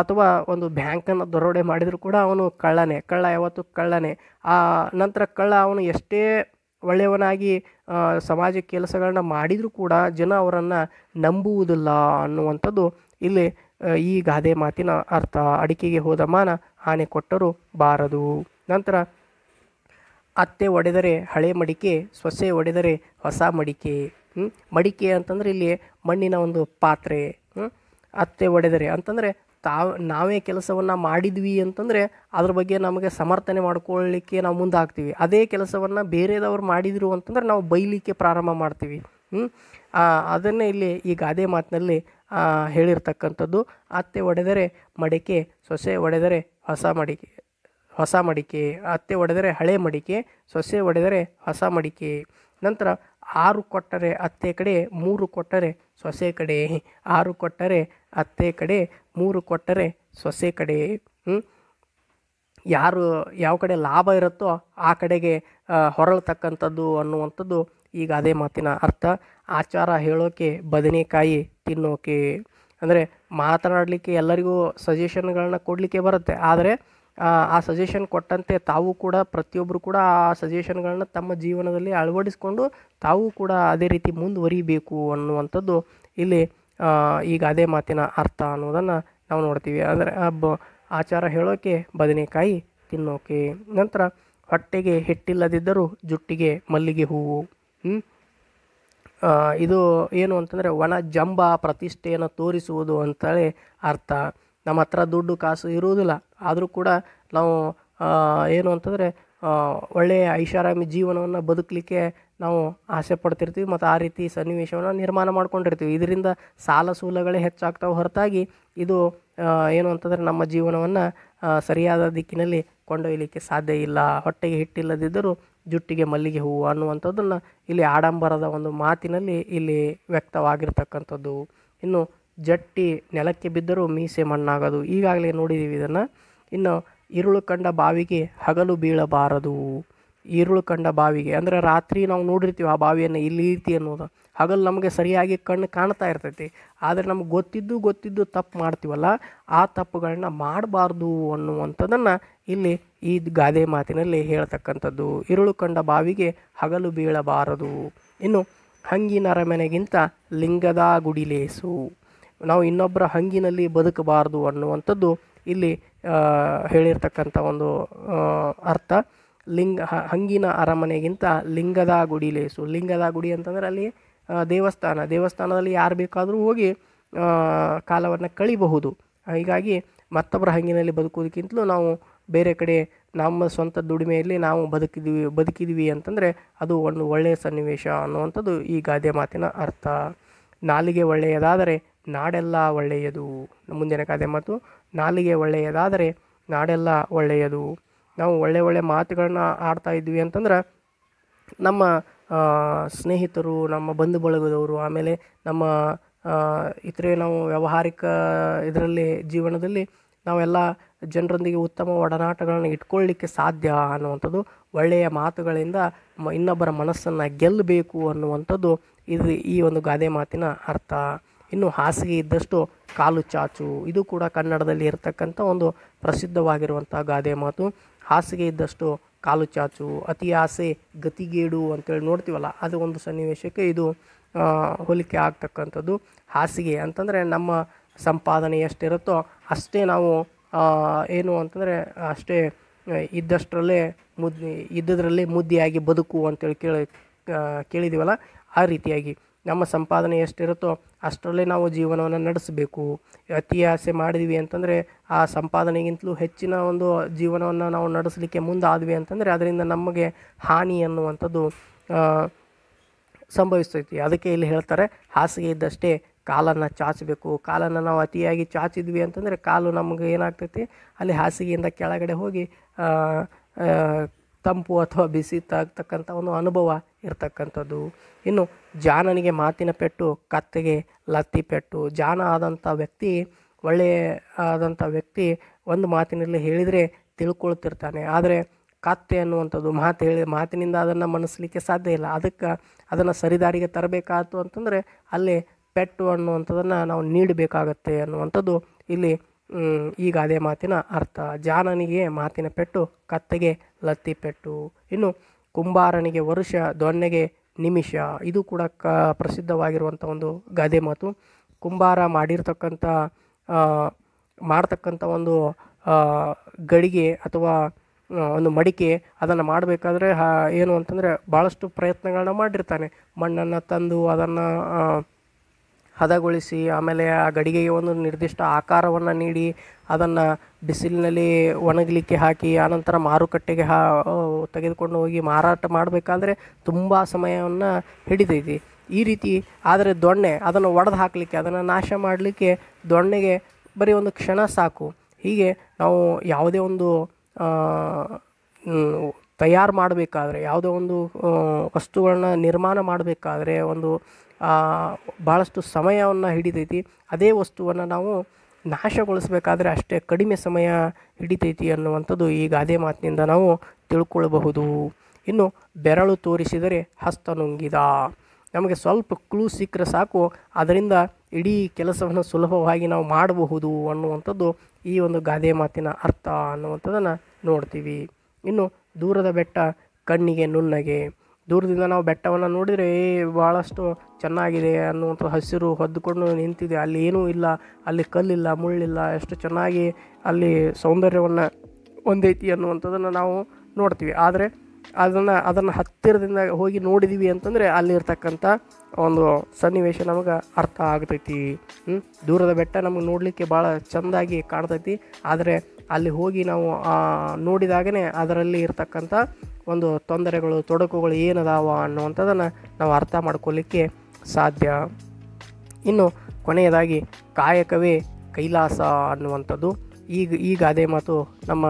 ಅಥವಾ ಒಂದು ಬ್ಯಾಂಕನ್ನು ದರೋಡೆ ಮಾಡಿದರೂ ಕೂಡ ಅವನು ಕಳ್ಳನೇ ಕಳ್ಳ ಯಾವತ್ತು ಕಳ್ಳನೇ ಆ ನಂತರ ಕಳ್ಳ ಅವನು ಎಷ್ಟೇ ಒಳ್ಳೆಯವನಾಗಿ ಸಮಾಜ ಕೆಲಸಗಳನ್ನ ಮಾಡಿದರೂ ಕೂಡ ಜನ ಅವರನ್ನು ನಂಬುವುದಿಲ್ಲ ಅನ್ನುವಂಥದ್ದು ಇಲ್ಲಿ ಈ ಗಾದೆ ಮಾತಿನ ಅರ್ಥ ಅಡಿಕೆಗೆ ಹೋದ ಮಾನ ಆನೆ ಕೊಟ್ಟರು ಬಾರದು ನಂತರ ಅತ್ತೆ ಒಡೆದರೆ ಹಳೆ ಮಡಿಕೆ ಸೊಸೆ ಒಡೆದರೆ ಹೊಸ ಮಡಿಕೆ ಮಡಿಕೆ ಅಂತಂದರೆ ಇಲ್ಲಿ ಮಣ್ಣಿನ ಒಂದು ಪಾತ್ರೆ ಅತ್ತೆ ಒಡೆದರೆ ಅಂತಂದರೆ ತಾವು ನಾವೇ ಕೆಲಸವನ್ನು ಮಾಡಿದ್ವಿ ಅಂತಂದರೆ ಅದ್ರ ಬಗ್ಗೆ ನಮಗೆ ಸಮರ್ಥನೆ ಮಾಡ್ಕೊಳ್ಳಿಕ್ಕೆ ನಾವು ಮುಂದೆ ಅದೇ ಕೆಲಸವನ್ನು ಬೇರೆದವ್ರು ಮಾಡಿದರು ಅಂತಂದರೆ ನಾವು ಬೈಲಿಕ್ಕೆ ಪ್ರಾರಂಭ ಮಾಡ್ತೀವಿ ಅದನ್ನೇ ಇಲ್ಲಿ ಈ ಗಾದೆ ಮಾತಿನಲ್ಲಿ ಹೇಳಿರ್ತಕ್ಕಂಥದ್ದು ಅತ್ತೆ ಒಡೆದರೆ ಮಡಿಕೆ ಸೊಸೆ ಒಡೆದರೆ ಹೊಸ ಮಡಿಕೆ ಹೊಸ ಮಡಿಕೆ ಅತ್ತೆ ಒಡೆದರೆ ಹಳೆ ಮಡಿಕೆ ಸೊಸೆ ಒಡೆದರೆ ಹೊಸ ಮಡಿಕೆ ನಂತರ ಆರು ಕೊಟ್ಟರೆ ಅತ್ತೆ ಕಡೆ ಮೂರು ಕೊಟ್ಟರೆ ಸೊಸೆ ಕಡೆ ಆರು ಕೊಟ್ಟರೆ ಅತ್ತೆ ಕಡೆ ಮೂರು ಕೊಟ್ಟರೆ ಸೊಸೆ ಕಡೆ ಯಾರು ಯಾವ ಕಡೆ ಲಾಭ ಇರುತ್ತೋ ಆ ಕಡೆಗೆ ಹೊರಳತಕ್ಕಂಥದ್ದು ಅನ್ನುವಂಥದ್ದು ಈಗ ಅದೇ ಮಾತಿನ ಅರ್ಥ ಆಚಾರ ಹೇಳೋಕೆ ಬದನೆಕಾಯಿ ತಿನ್ನೋಕೆ ಅಂದರೆ ಮಾತನಾಡಲಿಕ್ಕೆ ಎಲ್ಲರಿಗೂ ಸಜೆಷನ್ಗಳನ್ನ ಕೊಡಲಿಕ್ಕೆ ಬರುತ್ತೆ ಆದರೆ ಆ ಸಜೆಷನ್ ಕೊಟ್ಟಂತೆ ತಾವು ಕೂಡ ಪ್ರತಿಯೊಬ್ಬರು ಕೂಡ ಆ ಸಜೆಷನ್ಗಳನ್ನ ತಮ್ಮ ಜೀವನದಲ್ಲಿ ಅಳವಡಿಸಿಕೊಂಡು ತಾವು ಕೂಡ ಅದೇ ರೀತಿ ಮುಂದುವರಿಬೇಕು ಅನ್ನುವಂಥದ್ದು ಇಲ್ಲಿ ಈಗ ಅದೇ ಮಾತಿನ ಅರ್ಥ ಅನ್ನೋದನ್ನು ನಾವು ನೋಡ್ತೀವಿ ಅಂದರೆ ಹಬ್ಬ ಆಚಾರ ಹೇಳೋಕೆ ಬದನೆಕಾಯಿ ತಿನ್ನೋಕೆ ನಂತರ ಹೊಟ್ಟೆಗೆ ಹಿಟ್ಟಿಲ್ಲದಿದ್ದರೂ ಜುಟ್ಟಿಗೆ ಮಲ್ಲಿಗೆ ಹೂವು ಇದು ಏನು ಅಂತಂದರೆ ಒಣ ಜಂಬ ಪ್ರತಿಷ್ಠೆಯನ್ನು ತೋರಿಸುವುದು ಅಂತೇಳಿ ಅರ್ಥ ನಮ್ಮ ಹತ್ರ ದುಡ್ಡು ಕಾಸು ಇರುವುದಿಲ್ಲ ಆದರೂ ಕೂಡ ನಾವು ಏನು ಅಂತಂದರೆ ಒಳ್ಳೆಯ ಐಷಾರಾಮಿ ಜೀವನವನ್ನು ಬದುಕಲಿಕ್ಕೆ ನಾವು ಆಸೆ ಪಡ್ತಿರ್ತೀವಿ ಮತ್ತು ಆ ರೀತಿ ಸನ್ನಿವೇಶವನ್ನು ನಿರ್ಮಾಣ ಮಾಡ್ಕೊಂಡಿರ್ತೀವಿ ಇದರಿಂದ ಸಾಲ ಸೂಲಗಳೇ ಹೆಚ್ಚಾಗ್ತಾವೆ ಹೊರತಾಗಿ ಇದು ಏನು ಅಂತಂದರೆ ನಮ್ಮ ಜೀವನವನ್ನು ಸರಿಯಾದ ದಿಕ್ಕಿನಲ್ಲಿ ಕೊಂಡೊಯ್ಯಲಿಕ್ಕೆ ಸಾಧ್ಯ ಇಲ್ಲ ಹೊಟ್ಟೆಗೆ ಹಿಟ್ಟಿಲ್ಲದಿದ್ದರೂ ಜುಟ್ಟಿಗೆ ಮಲ್ಲಿಗೆ ಹೂವು ಅನ್ನುವಂಥದ್ದನ್ನು ಇಲ್ಲಿ ಆಡಂಬರದ ಒಂದು ಮಾತಿನಲ್ಲಿ ಇಲ್ಲಿ ವ್ಯಕ್ತವಾಗಿರ್ತಕ್ಕಂಥದ್ದು ಇನ್ನು ಜಟ್ಟಿ ನೆಲಕ್ಕೆ ಬಿದ್ದರೂ ಮೀಸೆ ಮಣ್ಣಾಗೋದು ಈಗಾಗಲೇ ನೋಡಿದ್ದೀವಿ ಇದನ್ನು ಇನ್ನು ಇರುಳು ಕಂಡ ಬಾವಿಗೆ ಹಗಲು ಬೀಳಬಾರದು ಇರುಳು ಕಂಡ ಬಾವಿಗೆ ಅಂದರೆ ರಾತ್ರಿ ನಾವು ನೋಡಿರ್ತೀವಿ ಆ ಬಾವಿಯನ್ನು ಇಲ್ಲಿ ರೀತಿ ಅನ್ನೋದು ಹಗಲು ನಮಗೆ ಸರಿಯಾಗಿ ಕಣ್ಣು ಕಾಣ್ತಾ ಇರ್ತೈತಿ ಆದರೆ ನಮ್ಗೆ ಗೊತ್ತಿದ್ದು ಗೊತ್ತಿದ್ದು ತಪ್ಪು ಮಾಡ್ತೀವಲ್ಲ ಆ ತಪ್ಪುಗಳನ್ನ ಮಾಡಬಾರ್ದು ಅನ್ನುವಂಥದ್ದನ್ನು ಇಲ್ಲಿ ಈ ಗಾದೆ ಮಾತಿನಲ್ಲಿ ಹೇಳ್ತಕ್ಕಂಥದ್ದು ಇರುಳು ಕಂಡ ಬಾವಿಗೆ ಹಗಲು ಬೀಳಬಾರದು ಇನ್ನು ಹಂಗಿನರ ಮನೆಗಿಂತ ಲಿಂಗದ ಗುಡಿಲೇಸು ನಾವು ಇನ್ನೊಬ್ಬರ ಹಂಗಿನಲ್ಲಿ ಬದುಕಬಾರ್ದು ಅನ್ನುವಂಥದ್ದು ಇಲ್ಲಿ ಹೇಳಿರ್ತಕ್ಕಂಥ ಒಂದು ಅರ್ಥ ಲಿಂಗ ಹಂಗಿನ ಅರಮನೆಗಿಂತ ಲಿಂಗದ ಲೇಸು ಲಿಂಗದ ಗುಡಿ ಅಂತಂದರೆ ಅಲ್ಲಿ ದೇವಸ್ಥಾನ ದೇವಸ್ಥಾನದಲ್ಲಿ ಯಾರು ಬೇಕಾದರೂ ಹೋಗಿ ಕಾಲವನ್ನು ಕಳಿಬಹುದು ಹೀಗಾಗಿ ಮತ್ತೊಬ್ಬರ ಹಂಗಿನಲ್ಲಿ ಬದುಕೋದಕ್ಕಿಂತಲೂ ನಾವು ಬೇರೆ ಕಡೆ ನಮ್ಮ ಸ್ವಂತ ದುಡಿಮೆಯಲ್ಲಿ ನಾವು ಬದುಕಿದ್ವಿ ಬದುಕಿದ್ವಿ ಅಂತಂದರೆ ಅದು ಒಂದು ಒಳ್ಳೆಯ ಸನ್ನಿವೇಶ ಅನ್ನುವಂಥದ್ದು ಈ ಗಾದೆ ಮಾತಿನ ಅರ್ಥ ನಾಲಿಗೆ ಒಳ್ಳೆಯದಾದರೆ ನಾಡೆಲ್ಲ ಒಳ್ಳೆಯದು ಮುಂದಿನ ಗಾದೆ ಮಾತು ನಾಲಿಗೆ ಒಳ್ಳೆಯದಾದರೆ ನಾಡೆಲ್ಲ ಒಳ್ಳೆಯದು ನಾವು ಒಳ್ಳೆ ಒಳ್ಳೆ ಮಾತುಗಳನ್ನ ಆಡ್ತಾ ಇದ್ವಿ ಅಂತಂದ್ರೆ ನಮ್ಮ ಸ್ನೇಹಿತರು ನಮ್ಮ ಬಂಧು ಬಳಗದವರು ಆಮೇಲೆ ನಮ್ಮ ಇತರೆ ನಾವು ವ್ಯವಹಾರಿಕ ಇದರಲ್ಲಿ ಜೀವನದಲ್ಲಿ ನಾವೆಲ್ಲ ಜನರೊಂದಿಗೆ ಉತ್ತಮ ಒಡನಾಟಗಳನ್ನು ಇಟ್ಕೊಳ್ಳಿಕ್ಕೆ ಸಾಧ್ಯ ಅನ್ನುವಂಥದ್ದು ಒಳ್ಳೆಯ ಮಾತುಗಳಿಂದ ಇನ್ನೊಬ್ಬರ ಮನಸ್ಸನ್ನು ಗೆಲ್ಲಬೇಕು ಅನ್ನುವಂಥದ್ದು ಇದು ಈ ಒಂದು ಗಾದೆ ಮಾತಿನ ಅರ್ಥ ಇನ್ನು ಹಾಸಿಗೆ ಇದ್ದಷ್ಟು ಕಾಲು ಚಾಚು ಇದು ಕೂಡ ಕನ್ನಡದಲ್ಲಿ ಇರತಕ್ಕಂಥ ಒಂದು ಪ್ರಸಿದ್ಧವಾಗಿರುವಂಥ ಗಾದೆ ಮಾತು ಹಾಸಿಗೆ ಇದ್ದಷ್ಟು ಕಾಲು ಚಾಚು ಅತಿ ಆಸೆ ಗತಿಗೇಡು ಅಂತೇಳಿ ನೋಡ್ತೀವಲ್ಲ ಅದು ಒಂದು ಸನ್ನಿವೇಶಕ್ಕೆ ಇದು ಹೋಲಿಕೆ ಆಗ್ತಕ್ಕಂಥದ್ದು ಹಾಸಿಗೆ ಅಂತಂದರೆ ನಮ್ಮ ಸಂಪಾದನೆ ಎಷ್ಟಿರುತ್ತೋ ಅಷ್ಟೇ ನಾವು ಏನು ಅಂತಂದರೆ ಅಷ್ಟೇ ಇದ್ದಷ್ಟರಲ್ಲೇ ಮುದ್ ಇದ್ದದರಲ್ಲೇ ಮುದ್ದೆಯಾಗಿ ಬದುಕು ಅಂತೇಳಿ ಕೇಳಿ ಕೇಳಿದೀವಲ್ಲ ಆ ರೀತಿಯಾಗಿ ನಮ್ಮ ಸಂಪಾದನೆ ಎಷ್ಟಿರುತ್ತೋ ಅಷ್ಟರಲ್ಲಿ ನಾವು ಜೀವನವನ್ನು ನಡೆಸಬೇಕು ಅತಿ ಆಸೆ ಮಾಡಿದ್ವಿ ಅಂತಂದರೆ ಆ ಸಂಪಾದನೆಗಿಂತಲೂ ಹೆಚ್ಚಿನ ಒಂದು ಜೀವನವನ್ನು ನಾವು ನಡೆಸಲಿಕ್ಕೆ ಮುಂದಾದ್ವಿ ಅಂತಂದರೆ ಅದರಿಂದ ನಮಗೆ ಹಾನಿ ಅನ್ನುವಂಥದ್ದು ಸಂಭವಿಸ್ತೈತಿ ಅದಕ್ಕೆ ಇಲ್ಲಿ ಹೇಳ್ತಾರೆ ಹಾಸಿಗೆ ಇದ್ದಷ್ಟೇ ಕಾಲನ್ನು ಚಾಚಬೇಕು ಕಾಲನ್ನು ನಾವು ಅತಿಯಾಗಿ ಚಾಚಿದ್ವಿ ಅಂತಂದರೆ ಕಾಲು ನಮಗೆ ಏನಾಗ್ತೈತಿ ಅಲ್ಲಿ ಹಾಸಿಗೆಯಿಂದ ಕೆಳಗಡೆ ಹೋಗಿ ತಂಪು ಅಥವಾ ಬಿಸಿ ತಾಗ್ತಕ್ಕಂಥ ಒಂದು ಅನುಭವ ಇರತಕ್ಕಂಥದ್ದು ಇನ್ನು ಜಾನನಿಗೆ ಮಾತಿನ ಪೆಟ್ಟು ಕತ್ತೆಗೆ ಲತ್ತಿ ಪೆಟ್ಟು ಜಾನ ಆದಂಥ ವ್ಯಕ್ತಿ ಒಳ್ಳೆಯ ಆದಂಥ ವ್ಯಕ್ತಿ ಒಂದು ಮಾತಿನಲ್ಲಿ ಹೇಳಿದರೆ ತಿಳ್ಕೊಳ್ತಿರ್ತಾನೆ ಆದರೆ ಕತ್ತೆ ಅನ್ನುವಂಥದ್ದು ಮಾತು ಹೇಳಿ ಮಾತಿನಿಂದ ಅದನ್ನು ಮನಸ್ಲಿಕ್ಕೆ ಸಾಧ್ಯ ಇಲ್ಲ ಅದಕ್ಕೆ ಅದನ್ನು ಸರಿದಾರಿಗೆ ತರಬೇಕಾಯ್ತು ಅಂತಂದರೆ ಅಲ್ಲಿ ಪೆಟ್ಟು ಅನ್ನುವಂಥದ್ದನ್ನು ನಾವು ನೀಡಬೇಕಾಗತ್ತೆ ಅನ್ನುವಂಥದ್ದು ಇಲ್ಲಿ ಈ ಗಾದೆ ಮಾತಿನ ಅರ್ಥ ಜಾನನಿಗೆ ಮಾತಿನ ಪೆಟ್ಟು ಕತ್ತೆಗೆ ಲತ್ತಿಪೆಟ್ಟು ಇನ್ನು ಕುಂಬಾರನಿಗೆ ವರುಷ ದೊನ್ನೆಗೆ ನಿಮಿಷ ಇದು ಕೂಡ ಕ ಪ್ರಸಿದ್ಧವಾಗಿರುವಂಥ ಒಂದು ಗಾದೆ ಮಾತು ಕುಂಬಾರ ಮಾಡಿರ್ತಕ್ಕಂಥ ಮಾಡ್ತಕ್ಕಂಥ ಒಂದು ಗಡಿಗೆ ಅಥವಾ ಒಂದು ಮಡಿಕೆ ಅದನ್ನು ಮಾಡಬೇಕಾದ್ರೆ ಏನು ಅಂತಂದರೆ ಭಾಳಷ್ಟು ಪ್ರಯತ್ನಗಳನ್ನ ಮಾಡಿರ್ತಾನೆ ಮಣ್ಣನ್ನು ತಂದು ಅದನ್ನು ಹದಗೊಳಿಸಿ ಆಮೇಲೆ ಆ ಗಡಿಗೆಗೆ ಒಂದು ನಿರ್ದಿಷ್ಟ ಆಕಾರವನ್ನು ನೀಡಿ ಅದನ್ನು ಬಿಸಿಲಿನಲ್ಲಿ ಒಣಗಲಿಕ್ಕೆ ಹಾಕಿ ಆನಂತರ ಮಾರುಕಟ್ಟೆಗೆ ಹಾ ತೆಗೆದುಕೊಂಡು ಹೋಗಿ ಮಾರಾಟ ಮಾಡಬೇಕಾದ್ರೆ ತುಂಬ ಸಮಯವನ್ನು ಹಿಡಿತೈತಿ ಈ ರೀತಿ ಆದರೆ ದೊಣ್ಣೆ ಅದನ್ನು ಒಡೆದು ಹಾಕಲಿಕ್ಕೆ ಅದನ್ನು ನಾಶ ಮಾಡಲಿಕ್ಕೆ ದೊಣ್ಣೆಗೆ ಬರೀ ಒಂದು ಕ್ಷಣ ಸಾಕು ಹೀಗೆ ನಾವು ಯಾವುದೇ ಒಂದು ತಯಾರು ಮಾಡಬೇಕಾದ್ರೆ ಯಾವುದೋ ಒಂದು ವಸ್ತುಗಳನ್ನ ನಿರ್ಮಾಣ ಮಾಡಬೇಕಾದ್ರೆ ಒಂದು ಭಾಳಷ್ಟು ಸಮಯವನ್ನು ಹಿಡಿತೈತಿ ಅದೇ ವಸ್ತುವನ್ನು ನಾವು ನಾಶಗೊಳಿಸಬೇಕಾದ್ರೆ ಅಷ್ಟೇ ಕಡಿಮೆ ಸಮಯ ಹಿಡಿತೈತಿ ಅನ್ನುವಂಥದ್ದು ಈ ಗಾದೆ ಮಾತಿನಿಂದ ನಾವು ತಿಳ್ಕೊಳ್ಬಹುದು ಇನ್ನು ಬೆರಳು ತೋರಿಸಿದರೆ ಹಸ್ತ ನುಂಗಿದ ನಮಗೆ ಸ್ವಲ್ಪ ಕ್ಲೂ ಸಿಕ್ಕರೆ ಸಾಕು ಅದರಿಂದ ಇಡೀ ಕೆಲಸವನ್ನು ಸುಲಭವಾಗಿ ನಾವು ಮಾಡಬಹುದು ಅನ್ನುವಂಥದ್ದು ಈ ಒಂದು ಗಾದೆ ಮಾತಿನ ಅರ್ಥ ಅನ್ನುವಂಥದ್ದನ್ನು ನೋಡ್ತೀವಿ ಇನ್ನು ದೂರದ ಬೆಟ್ಟ ಕಣ್ಣಿಗೆ ನುಣ್ಣಗೆ ದೂರದಿಂದ ನಾವು ಬೆಟ್ಟವನ್ನು ನೋಡಿದರೆ ಭಾಳಷ್ಟು ಚೆನ್ನಾಗಿದೆ ಅನ್ನುವಂಥ ಹಸಿರು ಹೊದ್ದುಕೊಂಡು ನಿಂತಿದೆ ಅಲ್ಲಿ ಏನೂ ಇಲ್ಲ ಅಲ್ಲಿ ಕಲ್ಲಿಲ್ಲ ಮುಳ್ಳಿಲ್ಲ ಎಷ್ಟು ಚೆನ್ನಾಗಿ ಅಲ್ಲಿ ಸೌಂದರ್ಯವನ್ನು ಹೊಂದೈತಿ ಅನ್ನುವಂಥದ್ದನ್ನು ನಾವು ನೋಡ್ತೀವಿ ಆದರೆ ಅದನ್ನು ಅದನ್ನು ಹತ್ತಿರದಿಂದ ಹೋಗಿ ನೋಡಿದ್ದೀವಿ ಅಂತಂದರೆ ಅಲ್ಲಿರ್ತಕ್ಕಂಥ ಒಂದು ಸನ್ನಿವೇಶ ನಮಗೆ ಅರ್ಥ ಆಗ್ತೈತಿ ದೂರದ ಬೆಟ್ಟ ನಮಗೆ ನೋಡಲಿಕ್ಕೆ ಭಾಳ ಚೆಂದಾಗಿ ಕಾಣ್ತೈತಿ ಆದರೆ ಅಲ್ಲಿ ಹೋಗಿ ನಾವು ನೋಡಿದಾಗನೇ ಅದರಲ್ಲಿ ಇರ್ತಕ್ಕಂಥ ಒಂದು ತೊಂದರೆಗಳು ತೊಡಕುಗಳು ಏನದಾವ ಅನ್ನುವಂಥದ್ದನ್ನು ನಾವು ಅರ್ಥ ಮಾಡ್ಕೊಳ್ಳಿಕ್ಕೆ ಸಾಧ್ಯ ಇನ್ನು ಕೊನೆಯದಾಗಿ ಕಾಯಕವೇ ಕೈಲಾಸ ಅನ್ನುವಂಥದ್ದು ಈಗ ಈಗ ಅದೇ ಮಾತು ನಮ್ಮ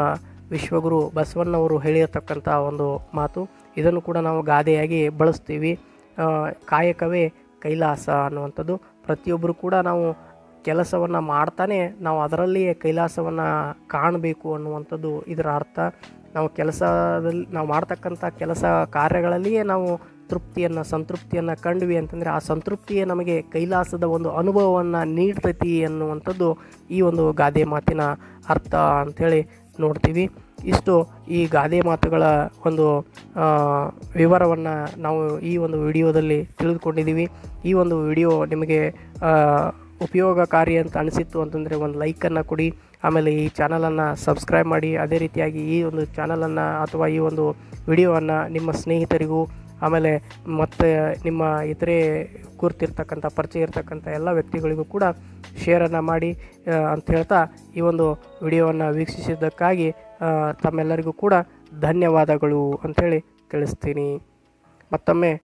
ವಿಶ್ವಗುರು ಬಸವಣ್ಣವರು ಹೇಳಿರತಕ್ಕಂಥ ಒಂದು ಮಾತು ಇದನ್ನು ಕೂಡ ನಾವು ಗಾದೆಯಾಗಿ ಬಳಸ್ತೀವಿ ಕಾಯಕವೇ ಕೈಲಾಸ ಅನ್ನುವಂಥದ್ದು ಪ್ರತಿಯೊಬ್ಬರು ಕೂಡ ನಾವು ಕೆಲಸವನ್ನು ಮಾಡ್ತಾನೆ ನಾವು ಅದರಲ್ಲಿಯೇ ಕೈಲಾಸವನ್ನು ಕಾಣಬೇಕು ಅನ್ನುವಂಥದ್ದು ಇದರ ಅರ್ಥ ನಾವು ಕೆಲಸದಲ್ಲಿ ನಾವು ಮಾಡ್ತಕ್ಕಂಥ ಕೆಲಸ ಕಾರ್ಯಗಳಲ್ಲಿಯೇ ನಾವು ತೃಪ್ತಿಯನ್ನು ಸಂತೃಪ್ತಿಯನ್ನು ಕಂಡ್ವಿ ಅಂತಂದರೆ ಆ ಸಂತೃಪ್ತಿಯೇ ನಮಗೆ ಕೈಲಾಸದ ಒಂದು ಅನುಭವವನ್ನು ನೀಡ್ತೈತಿ ಅನ್ನುವಂಥದ್ದು ಈ ಒಂದು ಗಾದೆ ಮಾತಿನ ಅರ್ಥ ಅಂಥೇಳಿ ನೋಡ್ತೀವಿ ಇಷ್ಟು ಈ ಗಾದೆ ಮಾತುಗಳ ಒಂದು ವಿವರವನ್ನು ನಾವು ಈ ಒಂದು ವಿಡಿಯೋದಲ್ಲಿ ತಿಳಿದುಕೊಂಡಿದ್ದೀವಿ ಈ ಒಂದು ವಿಡಿಯೋ ನಿಮಗೆ ಉಪಯೋಗಕಾರಿ ಅಂತ ಅನಿಸಿತ್ತು ಅಂತಂದರೆ ಒಂದು ಲೈಕನ್ನು ಕೊಡಿ ಆಮೇಲೆ ಈ ಚಾನಲನ್ನು ಸಬ್ಸ್ಕ್ರೈಬ್ ಮಾಡಿ ಅದೇ ರೀತಿಯಾಗಿ ಈ ಒಂದು ಚಾನಲನ್ನು ಅಥವಾ ಈ ಒಂದು ವಿಡಿಯೋವನ್ನು ನಿಮ್ಮ ಸ್ನೇಹಿತರಿಗೂ ಆಮೇಲೆ ಮತ್ತು ನಿಮ್ಮ ಇತರೆ ಕೂರ್ತಿರ್ತಕ್ಕಂಥ ಪರಿಚಯ ಇರ್ತಕ್ಕಂಥ ಎಲ್ಲ ವ್ಯಕ್ತಿಗಳಿಗೂ ಕೂಡ ಶೇರನ್ನು ಮಾಡಿ ಅಂತ ಹೇಳ್ತಾ ಈ ಒಂದು ವಿಡಿಯೋವನ್ನು ವೀಕ್ಷಿಸಿದ್ದಕ್ಕಾಗಿ ತಮ್ಮೆಲ್ಲರಿಗೂ ಕೂಡ ಧನ್ಯವಾದಗಳು ಅಂಥೇಳಿ ತಿಳಿಸ್ತೀನಿ ಮತ್ತೊಮ್ಮೆ